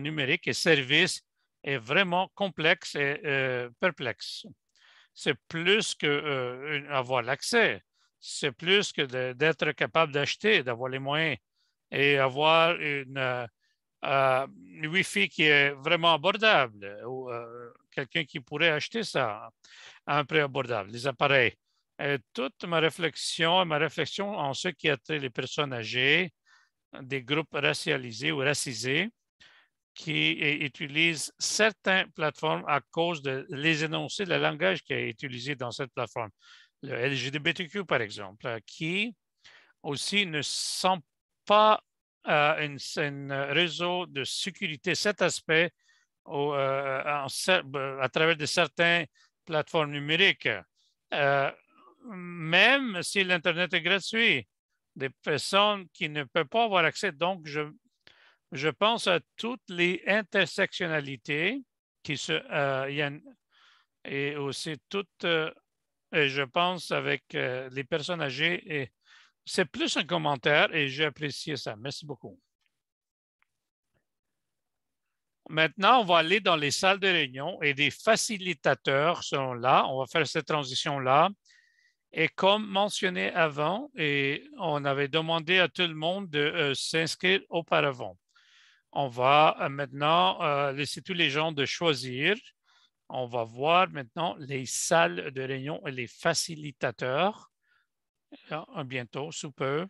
numérique et services est vraiment complexe et perplexe. C'est plus que avoir l'accès. C'est plus que d'être capable d'acheter, d'avoir les moyens et avoir une euh, Wi-Fi qui est vraiment abordable, ou euh, quelqu'un qui pourrait acheter ça à un prix abordable, les appareils. Et euh, toute ma réflexion, ma réflexion en ce qui a trait les personnes âgées, des groupes racialisés ou racisés, qui utilisent certaines plateformes à cause de les énoncés, le langage qui est utilisé dans cette plateforme. Le LGBTQ, par exemple, qui aussi ne sont pas à un réseau de sécurité, cet aspect, euh, ben, à travers de certaines plateformes numériques. Euh, même si l'Internet est gratuit, des personnes qui ne peuvent pas avoir accès. Donc, je, je pense à toutes les intersectionnalités qui se... Euh, y et aussi toutes... Et je pense avec les personnes âgées et c'est plus un commentaire et j'ai apprécié ça. Merci beaucoup. Maintenant, on va aller dans les salles de réunion et des facilitateurs sont là. On va faire cette transition-là. Et comme mentionné avant, et on avait demandé à tout le monde de euh, s'inscrire auparavant. On va euh, maintenant euh, laisser tous les gens de choisir. On va voir maintenant les salles de réunion et les facilitateurs. Ah, bientôt, sous peu.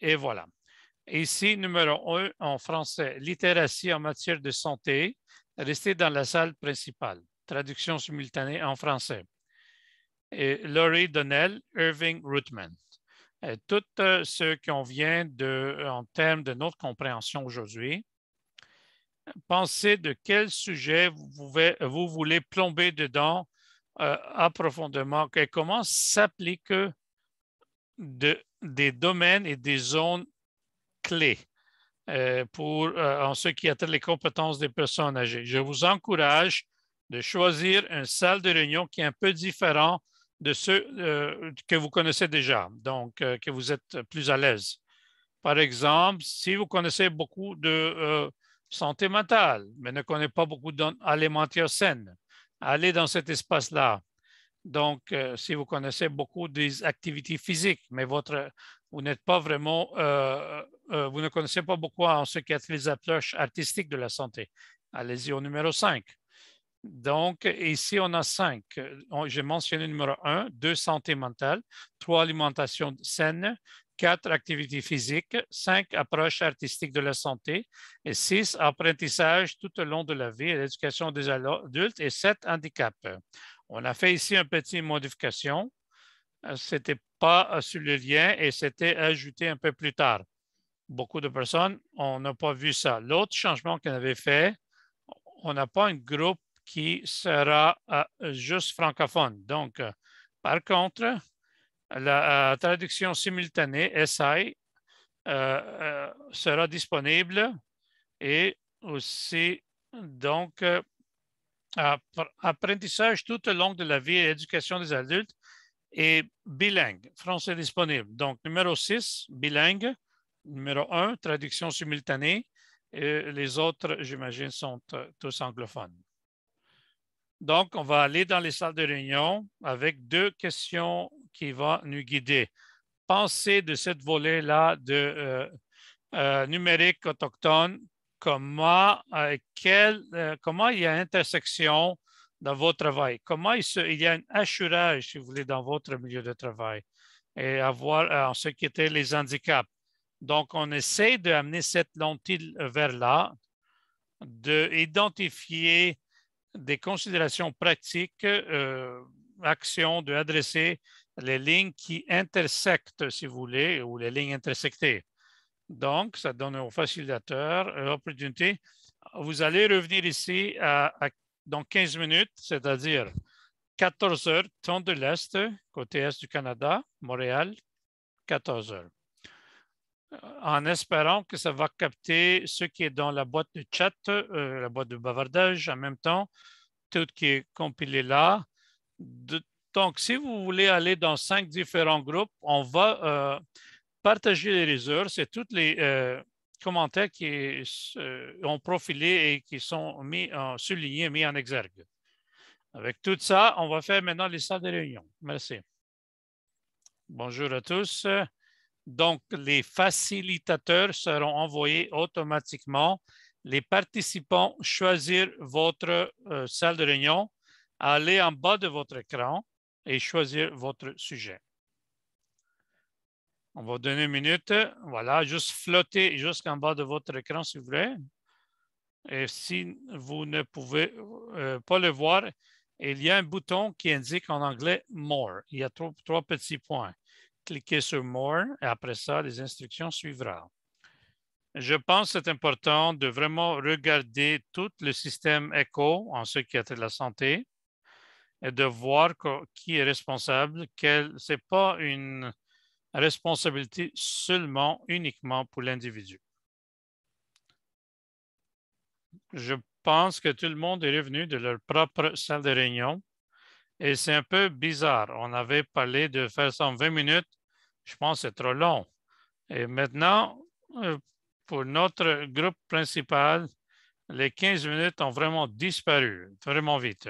Et voilà. Ici, numéro un en français, littératie en matière de santé. Restez dans la salle principale. Traduction simultanée en français. Et Laurie Donnell, Irving Rootman. Et tout euh, ce qu'on vient de, euh, en termes de notre compréhension aujourd'hui, pensez de quel sujet vous voulez plomber dedans et euh, comment s'appliquent des domaines et des zones clés euh, pour, euh, en ce qui a les compétences des personnes âgées. Je vous encourage de choisir une salle de réunion qui est un peu différente de ceux que vous connaissez déjà, donc que vous êtes plus à l'aise. Par exemple, si vous connaissez beaucoup de santé mentale, mais ne connaissez pas beaucoup d'alimentation saine, aller dans cet espace-là. Donc, euh, si vous connaissez beaucoup des activités physiques, mais votre, vous n'êtes pas vraiment, euh, euh, vous ne connaissez pas beaucoup en ce qui est les approches artistiques de la santé. Allez-y au numéro 5. Donc, ici, on a 5. J'ai mentionné numéro 1, 2, santé mentale, 3, alimentation saine, 4 activités physiques, 5 approches artistiques de la santé et 6 apprentissage tout au long de la vie et l'éducation des adultes et 7 handicaps. On a fait ici une petite modification. Euh, Ce n'était pas euh, sur le lien et c'était ajouté un peu plus tard. Beaucoup de personnes, on n'a pas vu ça. L'autre changement qu'on avait fait, on n'a pas un groupe qui sera euh, juste francophone. Donc, par contre, la euh, traduction simultanée, SI, euh, euh, sera disponible et aussi, donc, apprentissage tout au long de la vie et éducation des adultes et bilingue, français disponible. Donc, numéro 6, bilingue. Numéro 1, traduction simultanée. Et les autres, j'imagine, sont tous anglophones. Donc, on va aller dans les salles de réunion avec deux questions qui va nous guider. Pensez de cette volet-là de euh, euh, numérique autochtone, comment, euh, comment il y a intersection dans votre travail, comment il, y a un assurage, si vous voulez, dans votre milieu de travail et avoir en ce qui était les handicaps. Donc, on essaie d'amener cette lentille vers là, d'identifier des considérations pratiques, euh, actions, adresser les lignes qui intersectent, si vous voulez, ou les lignes intersectées. Donc, ça donne au facilitateur l'opportunité. Vous allez revenir ici à, dans 15 minutes, c'est-à-dire 14 heures, temps de l'Est, côté Est du Canada, Montréal, 14 heures. Euh, en espérant que ça va capter ce qui est dans la boîte de chat, euh, la boîte de bavardage en même temps, tout qui est compilé là, de, donc, si vous voulez aller dans cinq différents groupes, on va euh, partager les réserves et tous les euh, commentaires qui euh, ont profilé et qui sont mis en soulignés, mis en exergue. Avec tout ça, on va faire maintenant les salles de réunion. Merci. Bonjour à tous. Donc, les facilitateurs seront envoyés automatiquement. Les participants choisir votre salle de réunion. Allez en bas de votre écran et choisir votre sujet. On va donner une minute. Voilà, juste flotter jusqu'en bas de votre écran s'il vous plaît. Et si vous ne pouvez euh, pas le voir, il y a un bouton qui indique en anglais More. Il y a trois, petits points. Cliquez sur More et après ça, les instructions suivront. Je pense que c'est important de vraiment regarder tout le système ECHO en ce qui a trait la santé de voir qui est responsable, que ce n'est pas une responsabilité seulement, uniquement pour l'individu. Je pense que tout le monde est revenu de leur propre salle de réunion et c'est un peu bizarre. On avait parlé de faire ça en 20 minutes. Je pense que c'est trop long. Et maintenant, euh, pour notre groupe principal, les 15 minutes ont vraiment disparu, vraiment vite.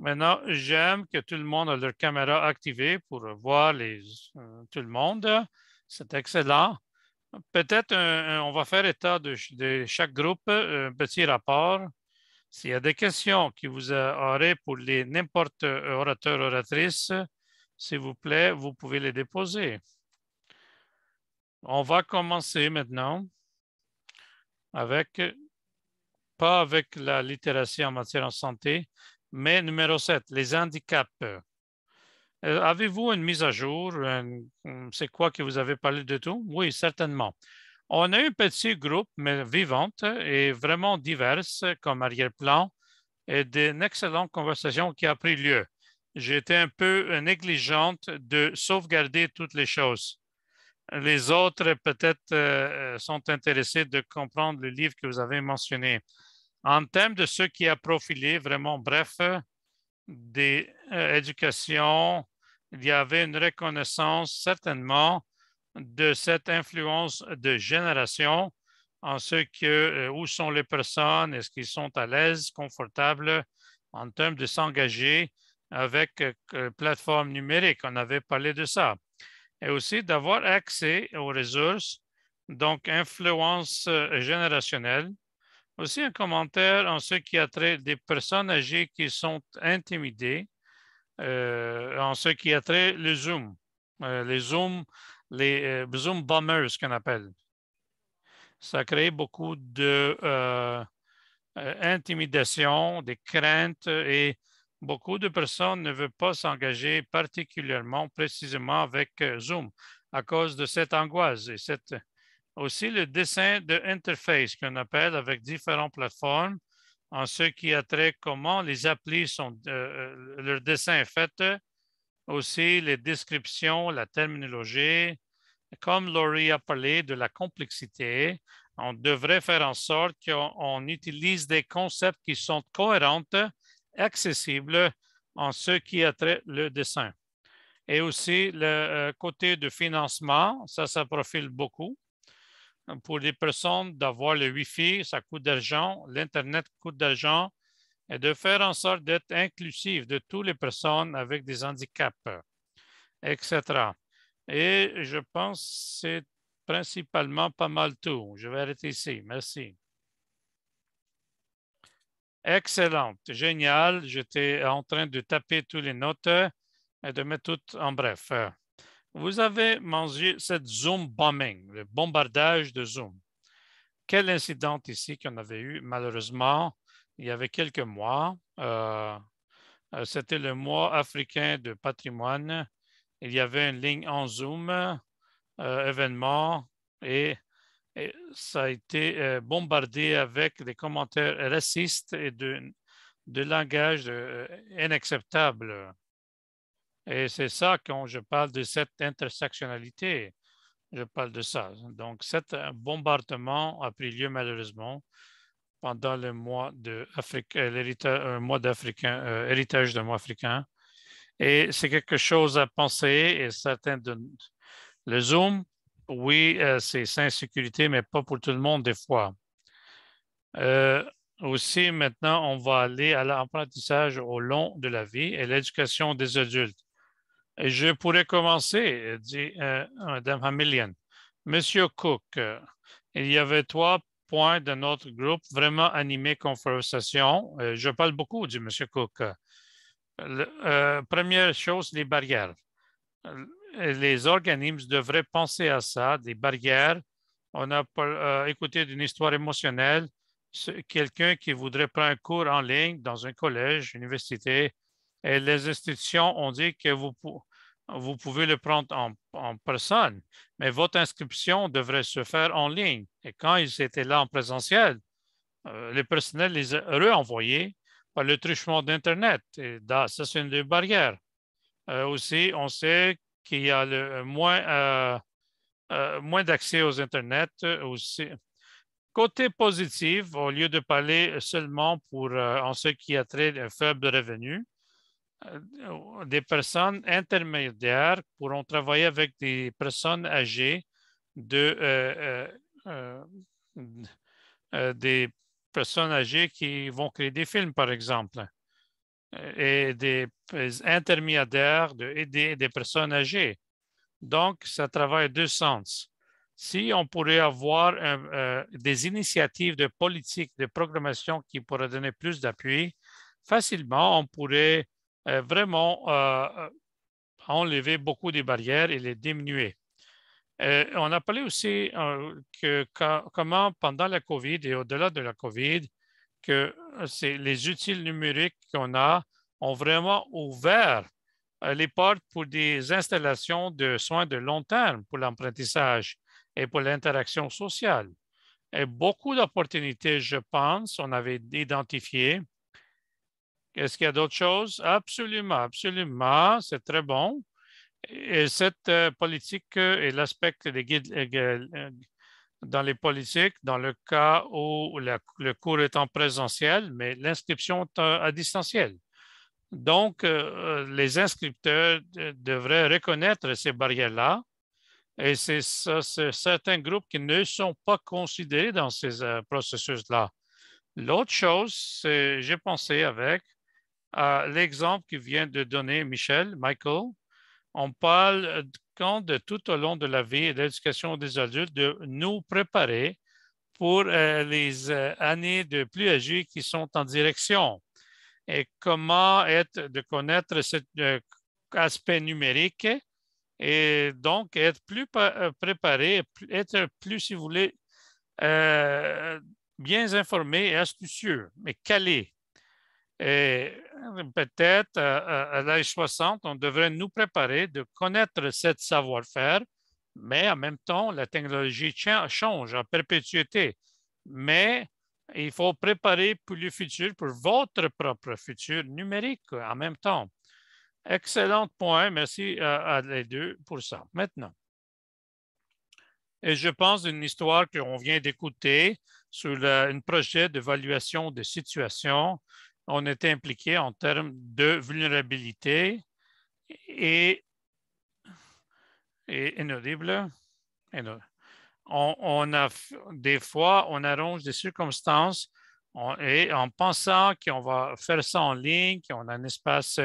Maintenant, j'aime que tout le monde a leur caméra activée pour voir les, euh, tout le monde. C'est excellent. Peut-être on va faire état de, chaque groupe, euh, un petit rapport. S'il y a des questions que vous euh, aurez pour les n'importe orateur, oratrice, s'il vous plaît, vous pouvez les déposer. On va commencer maintenant avec, pas avec la littératie en matière de santé, mais numéro 7, les handicaps. Euh, avez-vous une mise à jour? Hum, c'est quoi que vous avez parlé de tout? Oui, certainement. On a eu un petit groupe, mais vivante et vraiment diverse comme arrière-plan et d'une excellente conversation qui a pris lieu. J'étais un peu négligente de sauvegarder toutes les choses. Les autres, peut-être, euh, euh, sont intéressés de comprendre le livre que vous avez mentionné. En termes de ce qui a profilé, vraiment bref, euh, des euh, éducations, il y avait une reconnaissance certainement de cette influence de génération en ce que euh, où sont les personnes, est-ce qu'ils sont à l'aise, confortables en termes de s'engager avec plateforme numérique. On avait parlé de ça. Et aussi d'avoir accès aux ressources, donc influence générationnelle, aussi un commentaire en ce qui a trait des personnes âgées qui sont intimidées, euh, en ce qui a trait le Zoom, euh, les Zoom, les euh, Zoom bombers qu'on appelle. Ça crée beaucoup de intimidation, des craintes et beaucoup de personnes ne veulent pas s'engager particulièrement précisément avec Zoom à cause de cette angoisse et cette aussi, le dessin de interface qu'on appelle avec différentes plateformes en ce qui a trait comment les applis sont, euh, euh, leur dessin est fait, aussi les descriptions, la terminologie. Comme Laurie a parlé de la complexité, on devrait faire en sorte qu'on utilise des concepts qui sont cohérents, accessibles en ce qui a trait le dessin. Et aussi le euh, côté de financement, ça, ça profile beaucoup pour les personnes d'avoir le Wi-Fi, ça coûte d'argent, l'Internet coûte d'argent, et de faire en sorte d'être inclusif de toutes les personnes avec des handicaps, etc. Et je pense que c'est principalement pas mal tout. Je vais arrêter ici. Merci. Excellent. génial. J'étais en train de taper toutes les notes et de mettre toutes en bref. Vous avez mangé cette Zoom bombing, le bombardage de Zoom. Quel incident ici qu'on avait eu, malheureusement, il y avait quelques mois. Euh, euh, c'était le mois africain de patrimoine. Il y avait une ligne en Zoom, euh, événement, et, ça a été bombardé avec des commentaires racistes et de, de langage inacceptable. Et c'est ça quand je parle de cette intersectionnalité, je parle de ça. Donc, cet bombardement a pris lieu malheureusement pendant le mois d'Afrique, euh, l'héritage, euh, mois d'Africain, euh, héritage de mois africain. Et c'est quelque chose à penser et certains de le Zoom, oui, c'est sans sécurité, mais pas pour tout le monde des fois. aussi, maintenant, on va aller à l'apprentissage au long de la vie et l'éducation des adultes. Je pourrais commencer, euh, dit euh, Mme Monsieur Cook, euh, il y avait trois points de notre groupe vraiment animés conversation. je parle beaucoup, dit Monsieur Cook. première chose, les barrières. Les organismes devraient penser à ça, des barrières. On a écouté d'une histoire émotionnelle, quelqu'un qui voudrait prendre un cours en ligne dans un collège, université, et les institutions ont dit que vous, vous pouvez le prendre en, personne, mais votre inscription devrait se faire en ligne. Et quand ils étaient là en présentiel, euh, le personnel les a renvoyés par le truchement d'Internet. Et ça, c'est une des barrières. Euh, aussi, on sait qu'il y a le, euh, moins, moins d'accès aux Internet aussi. Côté positif, au lieu de parler seulement pour en ce qui a trait de faibles revenus, euh, des personnes intermédiaires pourront travailler avec des personnes âgées, de, euh, euh, des personnes âgées qui vont créer des films, par exemple, et des, intermédiaires de, aider des, personnes âgées. Donc, ça travaille deux sens. Si on pourrait avoir des initiatives de politique, de programmation qui pourraient donner plus d'appui, facilement, on pourrait euh, vraiment euh, euh, enlever beaucoup des barrières et les diminuer. on a parlé aussi que, comment pendant la COVID et au-delà de la COVID, que les outils numériques qu'on a ont vraiment ouvert les portes pour des installations de soins de long terme pour l'apprentissage et pour l'interaction sociale. Et beaucoup d'opportunités, je pense, on avait identifié est-ce qu'il y a d'autres choses? Absolument, absolument. C'est très bon. Et cette euh, politique euh, et l'aspect des guides euh, dans les politiques, dans le cas où le cours est en présentiel, mais l'inscription est à distanciel. Donc, les inscripteurs devraient reconnaître ces barrières-là. Et c'est certains groupes qui ne sont pas considérés dans ces processus-là. L'autre chose, j'ai pensé avec, à l'exemple que vient de donner Michel, Michael, on parle euh, quand de tout au long de la vie et de l'éducation des adultes de nous préparer pour euh, les euh, années de plus âgées qui sont en direction et comment être, de connaître cet aspect numérique et donc être plus préparé, être plus, si vous voulez, bien informé et astucieux, mais calé et peut-être euh, euh, à l'âge 60, on devrait nous préparer de connaître cette savoir-faire, mais en même temps, la technologie change en perpétuité. Mais il faut préparer pour le futur, pour votre propre futur numérique en même temps. Excellent point. Merci à, les deux pour ça. Maintenant, et je pense une histoire qu'on vient d'écouter sur un projet d'évaluation de situation on était impliqué en termes de vulnérabilité et, inaudible. On, a des fois, on arrange des circonstances et en pensant qu'on va faire ça en ligne, qu'on a un espace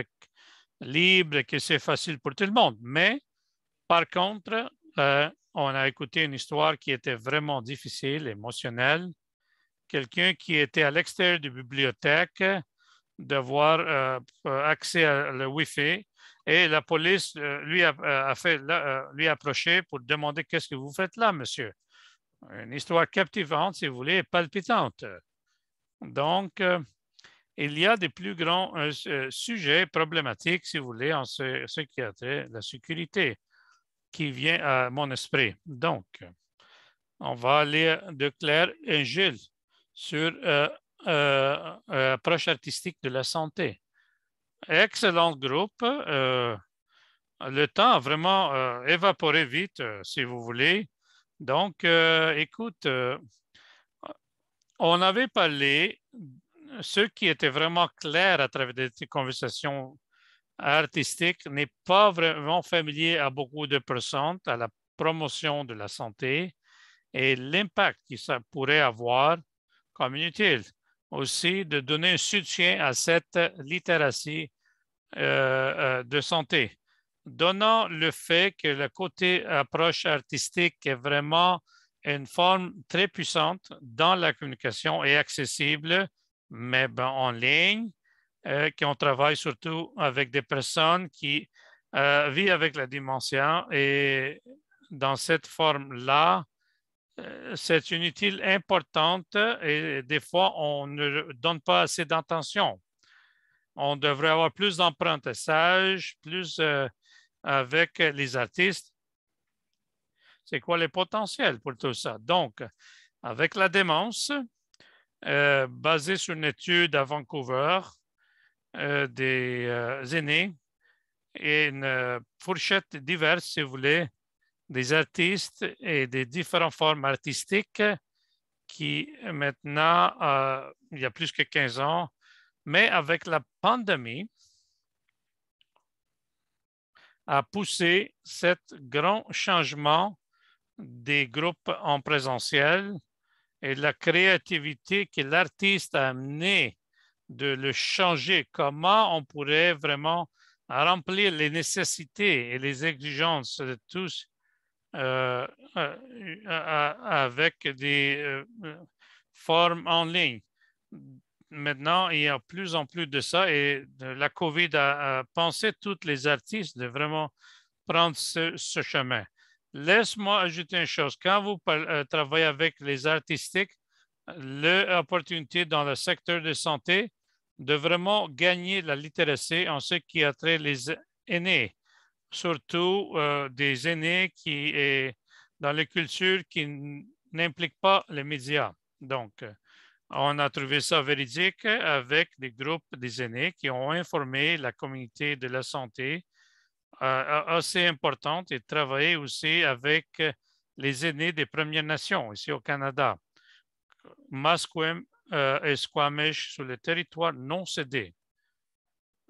libre, que c'est facile pour tout le monde. Mais par contre, euh, on a écouté une histoire qui était vraiment difficile, émotionnelle. Quelqu'un qui était à l'extérieur de la bibliothèque, d'avoir euh, euh, accès à le Wi-Fi et la police euh, lui a, a fait lui approcher pour demander qu'est-ce que vous faites là, monsieur. Une histoire captivante, si vous voulez, palpitante. Donc, il y a des plus grands sujets problématiques, si vous voulez, en ce, qui a trait la sécurité qui vient à mon esprit. Donc, on va aller de Claire et Gilles sur euh, euh, approche artistique de la santé. Excellent groupe. Euh, le temps a vraiment évaporé vite, si vous voulez. Donc, écoute, on avait parlé, ce qui était vraiment clair à travers des conversations artistiques n'est pas vraiment familier à beaucoup de personnes, à la promotion de la santé et l'impact que ça pourrait avoir comme inutile aussi de donner un soutien à cette littératie euh, euh, de santé, donnant le fait que le côté approche artistique est vraiment une forme très puissante dans la communication et accessible, mais ben, en ligne, euh, qu'on travaille surtout avec des personnes qui vivent avec la dimension et dans cette forme-là, euh, c'est une utile importante et des fois, on ne donne pas assez d'attention. On devrait avoir plus d'empruntage, plus euh, avec les artistes. C'est quoi les potentiels pour tout ça? Donc, avec la démence, euh, basée sur une étude à Vancouver des aînés et une fourchette diverse, si vous voulez, des artistes et des différentes formes artistiques qui maintenant, euh, il y a plus que 15 ans, mais avec la pandémie, a poussé ce grand changement des groupes en présentiel et la créativité que l'artiste a amené de le changer, comment on pourrait vraiment remplir les nécessités et les exigences de tous euh, euh, euh, avec des formes en ligne. Maintenant, il y a de plus en plus de ça et la COVID a, pensé pensé tous les artistes de vraiment prendre ce, chemin. Laisse-moi ajouter une chose. Quand vous travaillez avec les artistiques, l'opportunité dans le secteur de santé de vraiment gagner la littératie en ce qui a trait les aînés surtout euh, des aînés qui est dans les cultures qui n'impliquent pas les médias. Donc, on a trouvé ça véridique avec des groupes des aînés qui ont informé la communauté de la santé euh, assez importante et travaillé aussi avec les aînés des Premières Nations ici au Canada, Musqueam euh, et Squamish sur le territoire non cédé.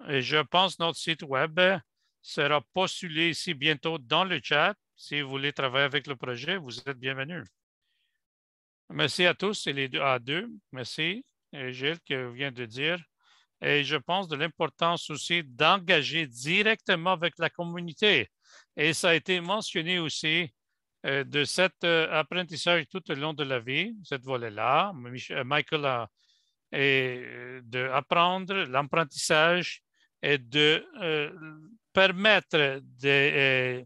Et je pense notre site web sera postulé ici bientôt dans le chat. Si vous voulez travailler avec le projet, vous êtes bienvenus. Merci à tous et les deux, à deux. Merci, et Gilles, qui vient de dire. Et je pense de l'importance aussi d'engager directement avec la communauté. Et ça a été mentionné aussi euh, de cet euh, apprentissage tout au long de la vie, cette volet-là. Euh, Michael a, et d'apprendre l'apprentissage et de permettre des euh,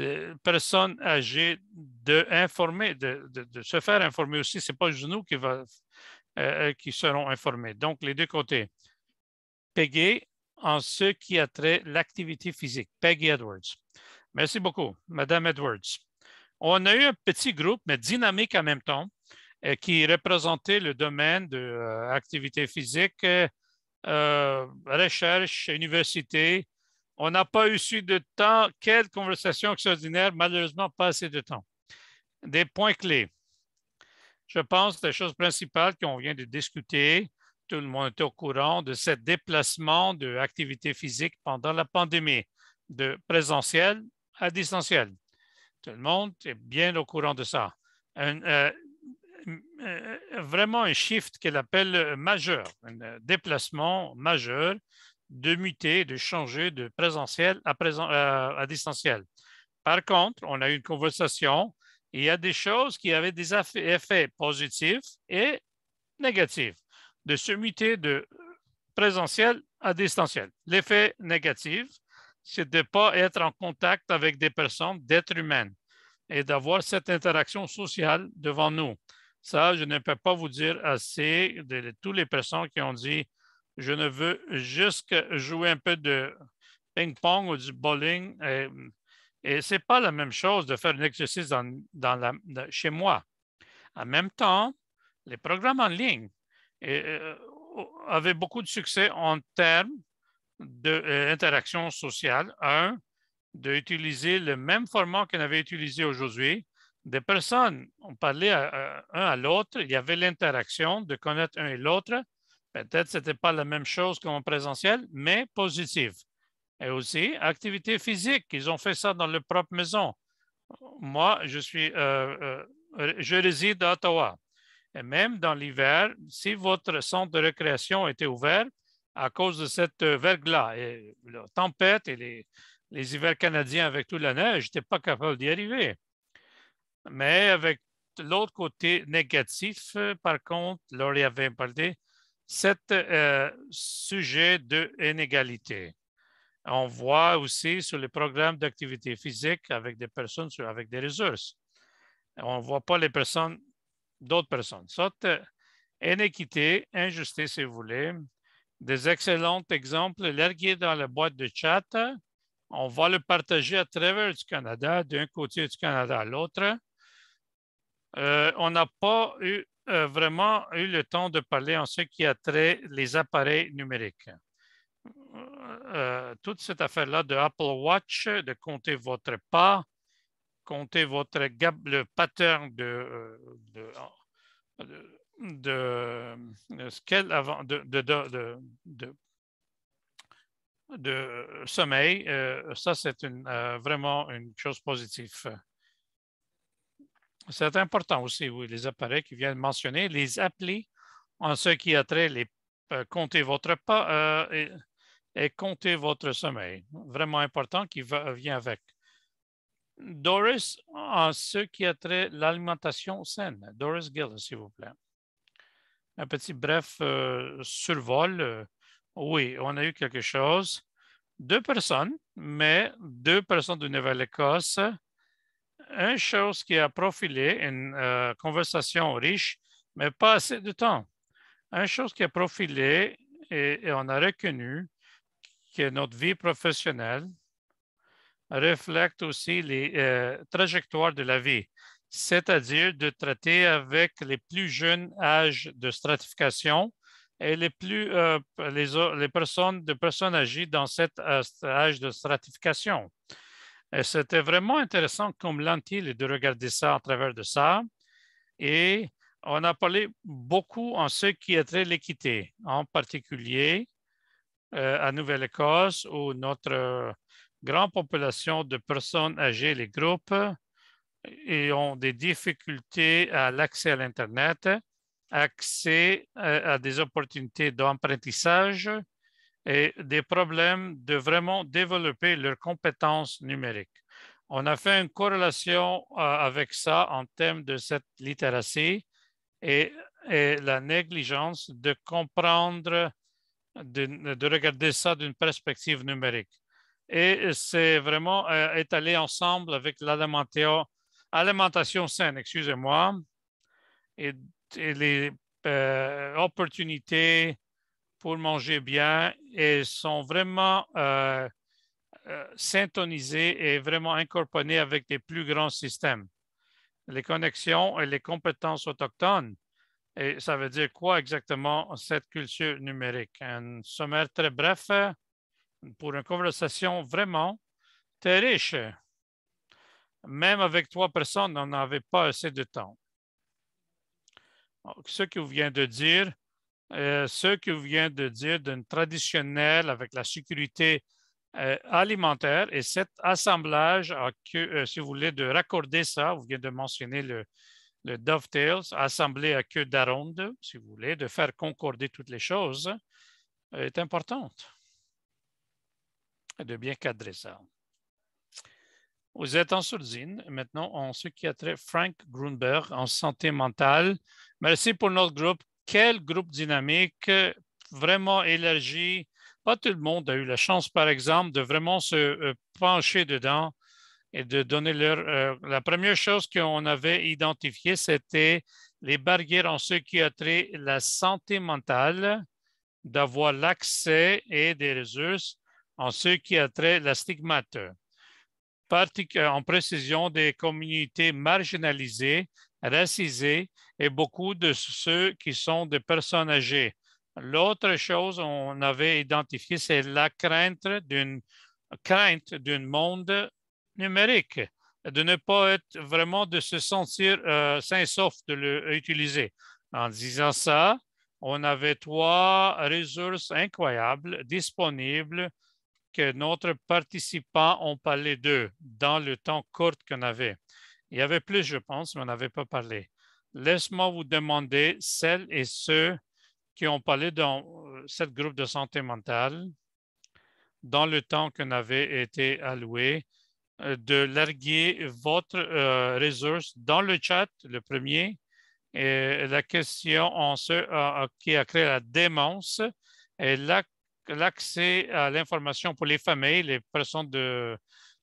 euh, personnes âgées de informer, de, se faire informer aussi. Ce n'est pas juste nous qui, va, euh, qui serons informés. Donc, les deux côtés. Peggy, en ce qui a trait l'activité physique. Peggy Edwards. Merci beaucoup, Madame Edwards. On a eu un petit groupe, mais dynamique en même temps, qui représentait le domaine de l'activité physique, recherche, université, on n'a pas eu su de temps. Quelle conversation extraordinaire, malheureusement pas assez de temps. Des points clés. Je pense la choses principales qu'on vient de discuter. Tout le monde est au courant de ce déplacement de l'activité physique pendant la pandémie, de présentiel à distanciel. Tout le monde est bien au courant de ça. Euh, euh, vraiment un shift qu'elle appelle majeur, un euh, déplacement majeur de muter, de changer de présentiel euh, à, distanciel. Par contre, on a eu une conversation il y a des choses qui avaient des effets positifs et négatifs de se muter de présentiel à distanciel. L'effet négatif, c'est de ne pas être en contact avec des personnes, d'être humaines et d'avoir cette interaction sociale devant nous. Ça, je ne peux pas vous dire assez de toutes les personnes qui ont dit je ne veux juste jouer un peu de ping-pong ou du bowling. Euh, et, c'est ce n'est pas la même chose de faire un exercice chez moi. En même temps, les programmes en ligne euh, avaient beaucoup de succès en termes d'interaction euh, sociale. Un, d'utiliser le même format qu'on avait utilisé aujourd'hui. Des personnes, ont parlé un à l'autre, il y avait l'interaction de connaître un et l'autre. Peut-être ce n'était pas la même chose qu'en présentiel, mais positive. Et aussi, activité physique. Ils ont fait ça dans leur propre maison. Moi, je, suis, euh, euh, je réside à Ottawa. Et même dans l'hiver, si votre centre de récréation était ouvert à cause de cette euh, verglas et la tempête et les, hivers canadiens avec toute la neige, n'étais pas capable d'y arriver. Mais avec l'autre côté négatif, par contre, Laurie avait parlé, cet euh, sujet de inégalité. On voit aussi sur les programmes d'activité physique avec des personnes, avec des ressources. On ne voit pas les personnes, d'autres personnes. Cette euh, inéquité, injustice, si vous voulez, des excellents exemples largués dans la boîte de chat. On va le partager à travers du Canada, d'un côté du Canada à l'autre. Euh, on n'a pas eu vraiment eu le temps de parler en ce qui a trait les appareils numériques. Euh, euh, toute cette affaire-là de Apple Watch, de compter votre pas, compter votre le pattern de, de, de, de, de de sommeil, euh, ça c'est vraiment une chose positive. C'est important aussi, oui, les appareils qui viennent mentionner, les applis en ce qui a trait les euh, compter votre pas euh, et, compter votre sommeil. Vraiment important qui vient avec. Doris, en ce qui a trait l'alimentation saine. Doris Gill, s'il vous plaît. Un petit bref euh, survol. Oui, on a eu quelque chose. Deux personnes, mais deux personnes de Nouvelle-Écosse une chose qui a profilé une euh, conversation riche, mais pas assez de temps. Une chose qui a profilé et, on a reconnu que notre vie professionnelle reflète aussi les euh, trajectoires de la vie, c'est-à-dire de traiter avec les plus jeunes âges de stratification et les, plus, euh, les, personnes de personnes âgées dans cet âge de stratification. Et euh, c'était vraiment intéressant comme lentille de regarder ça à travers de ça. Et on a parlé beaucoup en ce qui est trait l'équité, en particulier euh, à Nouvelle-Écosse, où notre grande population de personnes âgées, les groupes, et ont des difficultés à l'accès à l'Internet, accès euh, à des opportunités d'apprentissage et des problèmes de vraiment développer leurs compétences numériques. On a fait une corrélation euh, avec ça en termes de cette littératie et, la négligence de comprendre, de, regarder ça d'une perspective numérique. Et c'est vraiment euh, étalé ensemble avec l'alimentation alimentation saine, excusez-moi, et, les euh, opportunités pour manger bien et sont vraiment euh, euh, syntonisés et vraiment incorporés avec les plus grands systèmes. Les connexions et les compétences autochtones, et ça veut dire quoi exactement cette culture numérique? Un sommaire très bref pour une conversation vraiment très riche. Même avec trois personnes, on n'avait pas assez de temps. Ce que vous de dire, euh, ce que vous vient de dire d'une traditionnelle avec la sécurité euh, alimentaire et cet assemblage, à que, euh, si vous voulez, de raccorder ça, vous venez de mentionner le, le dovetails, assemblé à queue d'aronde, si vous voulez, de faire concorder toutes les choses, est importante. Et de bien cadrer ça. Vous êtes en sourdine. Maintenant, en ce qui a trait Frank Grunberg en santé mentale. Merci pour notre groupe quel groupe dynamique euh, vraiment élargi. Pas tout le monde a eu la chance, par exemple, de vraiment se euh, pencher dedans et de donner leur... Euh, la première chose qu'on avait identifiée, c'était les barrières en ce qui a trait la santé mentale, d'avoir l'accès et des ressources en ce qui a trait la stigmate. en précision des communautés marginalisées, racisés et beaucoup de ceux qui sont des personnes âgées. L'autre chose qu'on avait identifié, c'est la crainte d'une crainte d'un monde numérique, de ne pas être vraiment de se sentir euh, sain sauf de l'utiliser. En disant ça, on avait trois ressources incroyables disponibles que notre participant ont parlé d'eux dans le temps court qu'on avait. Il y avait plus, je pense, mais on n'avait pas parlé. Laisse-moi vous demander, celles et ceux qui ont parlé dans euh, ce groupe de santé mentale, dans le temps qu'on avait été alloué, euh, de larguer votre euh, ressource dans le chat, le premier, et la question en ce qui a créé la démence et l'accès à l'information pour les familles, les personnes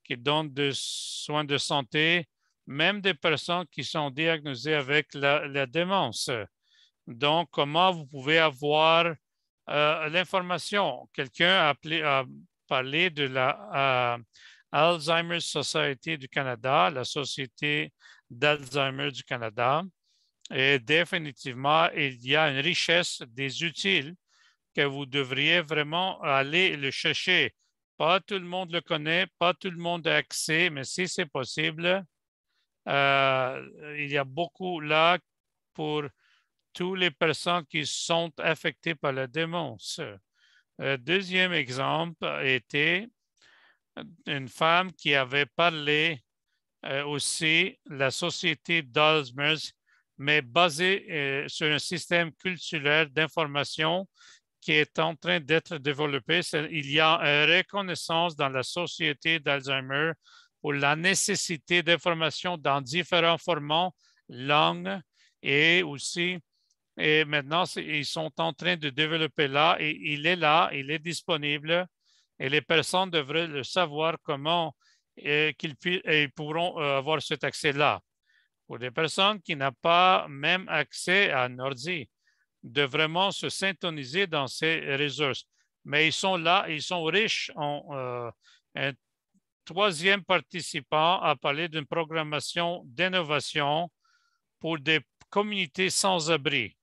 qui donnent des soins de santé même des personnes qui sont diagnosées avec la, démence. Donc, comment vous pouvez avoir euh, l'information? Quelqu'un a, parlé de la Alzheimer's Society du Canada, la Société d'Alzheimer du Canada. Et définitivement, il y a une richesse des utiles que vous devriez vraiment aller le chercher. Pas tout le monde le connaît, pas tout le monde a accès, mais si c'est possible, euh, il y a beaucoup là pour toutes les personnes qui sont affectées par la démence. deuxième exemple était une femme qui avait parlé aussi euh, aussi la société d'Alzheimer, mais basée euh, sur un système culturel d'information qui est en train d'être développé. Il y a une reconnaissance dans la société d'Alzheimer ou la nécessité d'information dans différents formats, langues et aussi, et maintenant, ils sont en train de développer là et il est là, il est disponible et les personnes devraient le savoir comment euh, et qu'ils pourront euh, avoir cet accès-là. Pour des personnes qui n'ont pas même accès à un de vraiment se syntoniser dans ces ressources. Mais ils sont là, ils sont riches en euh, troisième participant a parlé d'une programmation d'innovation pour des communautés sans abri,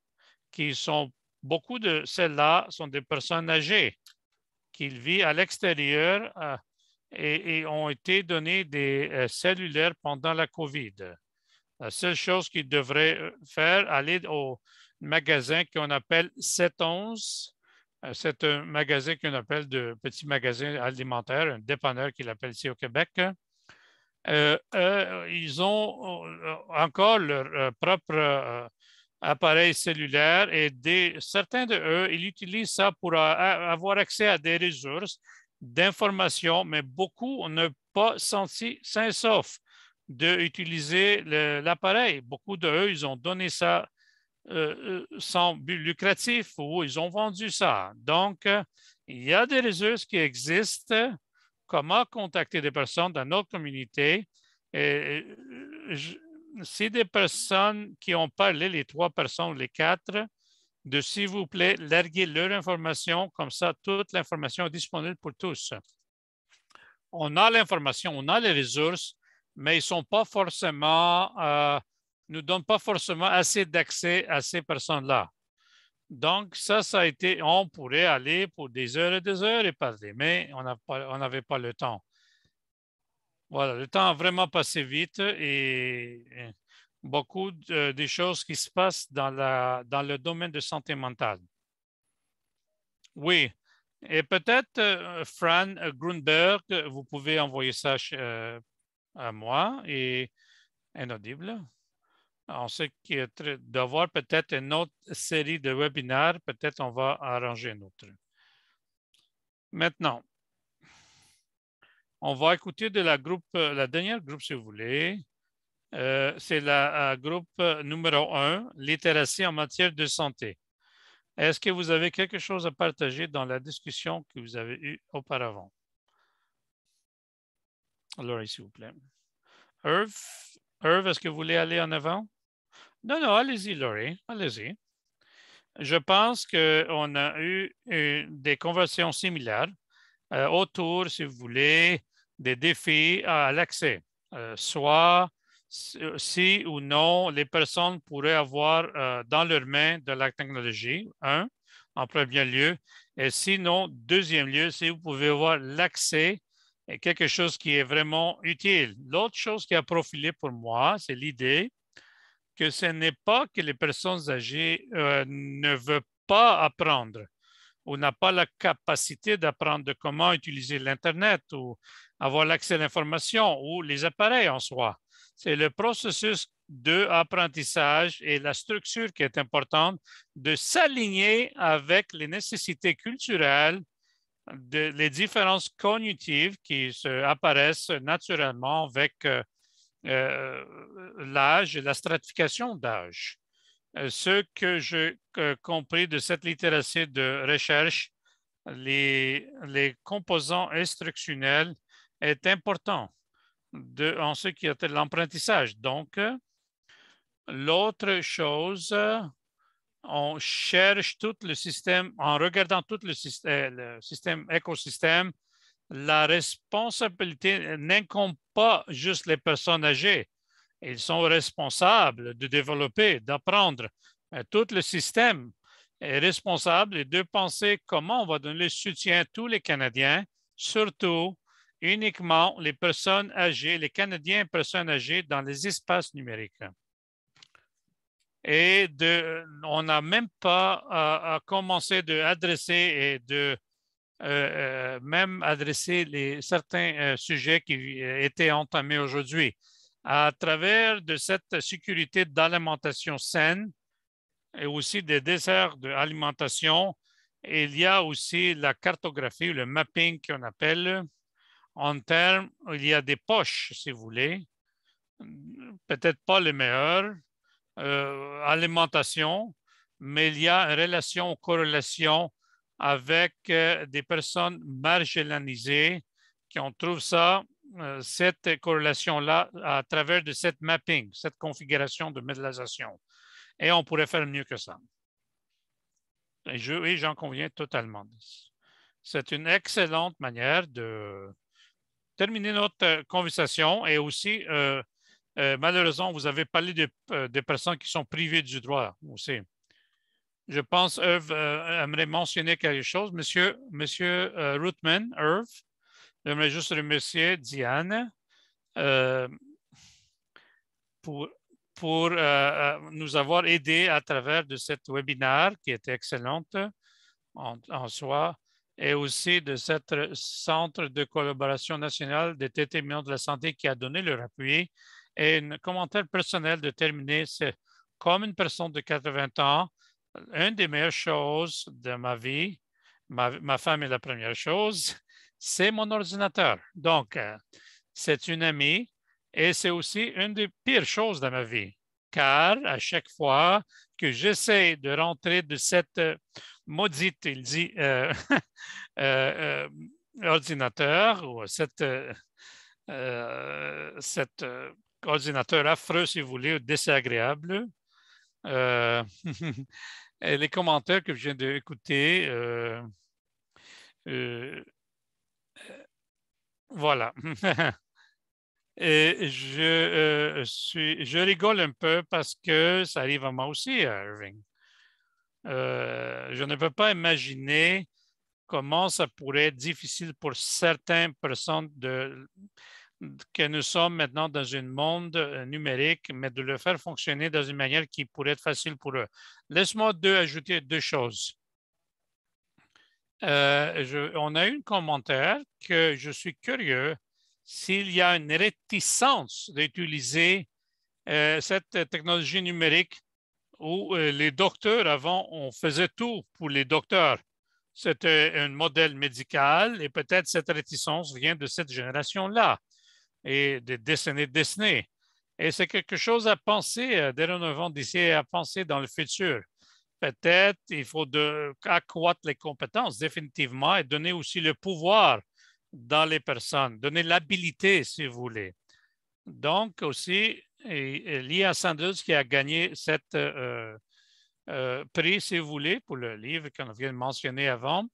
qui sont beaucoup de celles-là sont des personnes âgées qui vivent à l'extérieur euh, et, ont été données des euh, cellulaires pendant la COVID. La seule chose qu'ils devraient euh, faire, aller au magasin qu'on appelle 711 euh, c'est un magasin qu'on appelle de petit magasin alimentaire, un dépanneur qu'il appelle ici au Québec. Euh, euh, ils ont encore leur propre appareil cellulaire et certains de eux, ils utilisent ça pour avoir accès à des ressources, d'informations, mais beaucoup n'ont pas senti sain sauf d'utiliser l'appareil. Beaucoup d'eux, ils ont donné ça euh, euh, sont sans but lucratif ou ils ont vendu ça. Donc, il y a des ressources qui existent. Comment contacter des personnes dans notre communauté? Et euh, si des personnes qui ont parlé, les trois personnes, les quatre, de s'il vous plaît, larguer leur information, comme ça, toute l'information est disponible pour tous. On a l'information, on a les ressources, mais ils ne sont pas forcément ne donne pas forcément assez d'accès à ces personnes-là. Donc, ça, ça a été, on pourrait aller pour des heures et des heures et parler, mais on n'avait pas le temps. Voilà, le temps a vraiment passé vite et beaucoup de, des choses qui se passent dans, la, dans le domaine de santé mentale. Oui, et peut-être, euh, Fran Grunberg, vous pouvez envoyer ça euh, à moi et inaudible on sait qu'il est d'avoir peut-être une autre série de webinaires, peut-être on va arranger une autre. Maintenant, on va écouter de la groupe, euh, la dernière groupe, si vous voulez. Euh, c'est la, euh, groupe numéro un, littératie en matière de santé. Est-ce que vous avez quelque chose à partager dans la discussion que vous avez eue auparavant? Alors, s'il vous plaît. Irv, Irv, est-ce que vous voulez aller en avant? Non, non, allez-y, Laurie, allez-y. Je pense qu'on a eu des conversations similaires euh, autour, si vous voulez, des défis à l'accès, euh, soit si ou non les personnes pourraient avoir euh, dans leurs mains de la technologie, un, en premier lieu, et sinon, deuxième lieu, si vous pouvez avoir l'accès à quelque chose qui est vraiment utile. L'autre chose qui a profilé pour moi, c'est l'idée que ce n'est pas que les personnes âgées euh, ne veulent pas apprendre ou n'ont pas la capacité d'apprendre comment utiliser l'Internet ou avoir l'accès à l'information ou les appareils en soi. C'est le processus d'apprentissage et la structure qui est importante de s'aligner avec les nécessités culturelles, de, les différences cognitives qui se apparaissent naturellement avec euh, euh, l'âge et la stratification d'âge. Euh, ce que j'ai compris de cette littératie de recherche, les, les composants instructionnels est important de, en ce qui est de l'apprentissage. Donc, l'autre chose, on cherche tout le système, en regardant tout le système, euh, le système écosystème, la responsabilité n'incombe pas juste les personnes âgées. Ils sont responsables de développer, d'apprendre. Euh, tout le système est responsable de penser comment on va donner le soutien à tous les Canadiens, surtout uniquement les personnes âgées, les Canadiens et personnes âgées dans les espaces numériques. Et on n'a même pas à, à adresser et de euh, euh, même adresser les, certains euh, sujets qui étaient entamés aujourd'hui. À travers de cette sécurité d'alimentation saine et aussi des desserts d'alimentation, il y a aussi la cartographie, le mapping qu'on appelle. En termes, il y a des poches, si vous voulez, peut-être pas les meilleures, alimentation, mais il y a une relation, corrélation avec euh, des personnes marginalisées, qui ont trouve ça, euh, cette corrélation-là à travers de cette mapping, cette configuration de modélisation. Et on pourrait faire mieux que ça. je, oui, j'en conviens totalement. C'est une excellente manière de terminer notre euh, conversation et aussi, malheureusement, vous avez parlé des personnes qui sont privées du droit aussi je pense, Irv euh, aimerait mentionner quelque chose. Monsieur, Monsieur euh, Irv, j'aimerais juste remercier Diane euh, pour, pour euh, nous avoir aidés à travers de cette webinaire qui était excellente en, soi et aussi de ce centre de collaboration nationale des témoins de la santé qui a donné leur appui. Et un commentaire personnel de terminer, c'est comme une personne de 80 ans, une des meilleures choses de ma vie, ma, ma femme est la première chose, c'est mon ordinateur. Donc, euh, c'est une amie et c'est aussi une des pires choses de ma vie, car à chaque fois que j'essaie de rentrer de cette euh, maudite, il dit, euh, <laughs> ordinateur ou cette, cette ordinateur affreux, si vous voulez, ou désagréable, <laughs> Euh, les commentaires que je viens d'écouter, euh, euh, voilà. <laughs> Et je, suis, je rigole un peu parce que ça arrive à moi aussi, Irving. je ne peux pas imaginer comment ça pourrait être difficile pour certaines personnes de Hmm. que nous sommes maintenant dans un monde euh, numérique, mais de le faire fonctionner dans une manière qui pourrait être facile pour eux. Laisse-moi deux, ajouter deux choses. Euh, on a eu un commentaire que je suis curieux s'il y a une réticence d'utiliser euh, cette technologie numérique où les docteurs, avant, on faisait tout pour les docteurs. C'était un modèle médical et peut-être cette réticence vient de cette génération-là et de dessiner, dessiner. Et c'est quelque chose à penser, euh, novembre d'ici à penser dans le futur. Peut-être il faut de, accroître les compétences définitivement et donner aussi le pouvoir dans les personnes, donner l'habilité, si vous voulez. Donc aussi, il y a Sanders qui a gagné cette euh, euh, prix, si vous voulez, pour le livre qu'on vient de mentionner avant.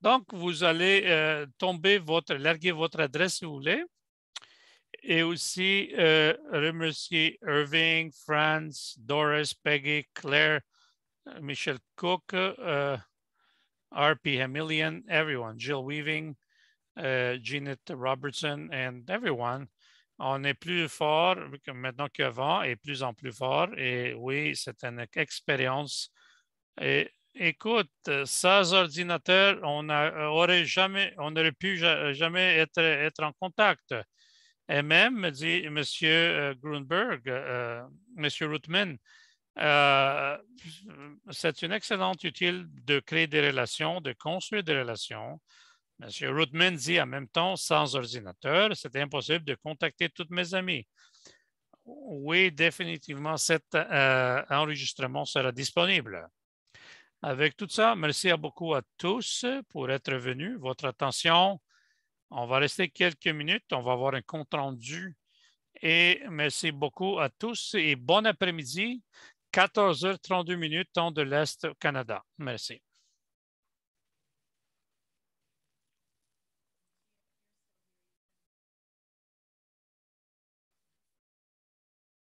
Donc, vous allez tomber votre, larguer votre adresse, si vous voulez, et aussi euh, remercier Irving, Franz, Doris, Peggy, Claire, euh, Michel Cook, euh, RP Hamillian, everyone, Jill Weaving, euh, Jeanette Robertson, and everyone. On est plus fort maintenant qu'avant et plus en plus fort. Et oui, c'est une expérience. Et écoute, sans ordinateur, on n'aurait jamais, on n'aurait pu jamais être, être en contact. Et même, dit M. Grunberg, euh, M. Euh, c'est une excellente utile de créer des relations, de construire des relations. M. Rutman dit en même temps, sans ordinateur, c'est impossible de contacter toutes mes amis. Oui, définitivement, cet euh, enregistrement sera disponible. Avec tout ça, merci à beaucoup à tous pour être venus. Votre attention on va rester quelques minutes, on va avoir un compte-rendu. Et merci beaucoup à tous et bon après-midi, 14h32 minutes, temps de l'Est au Canada. Merci.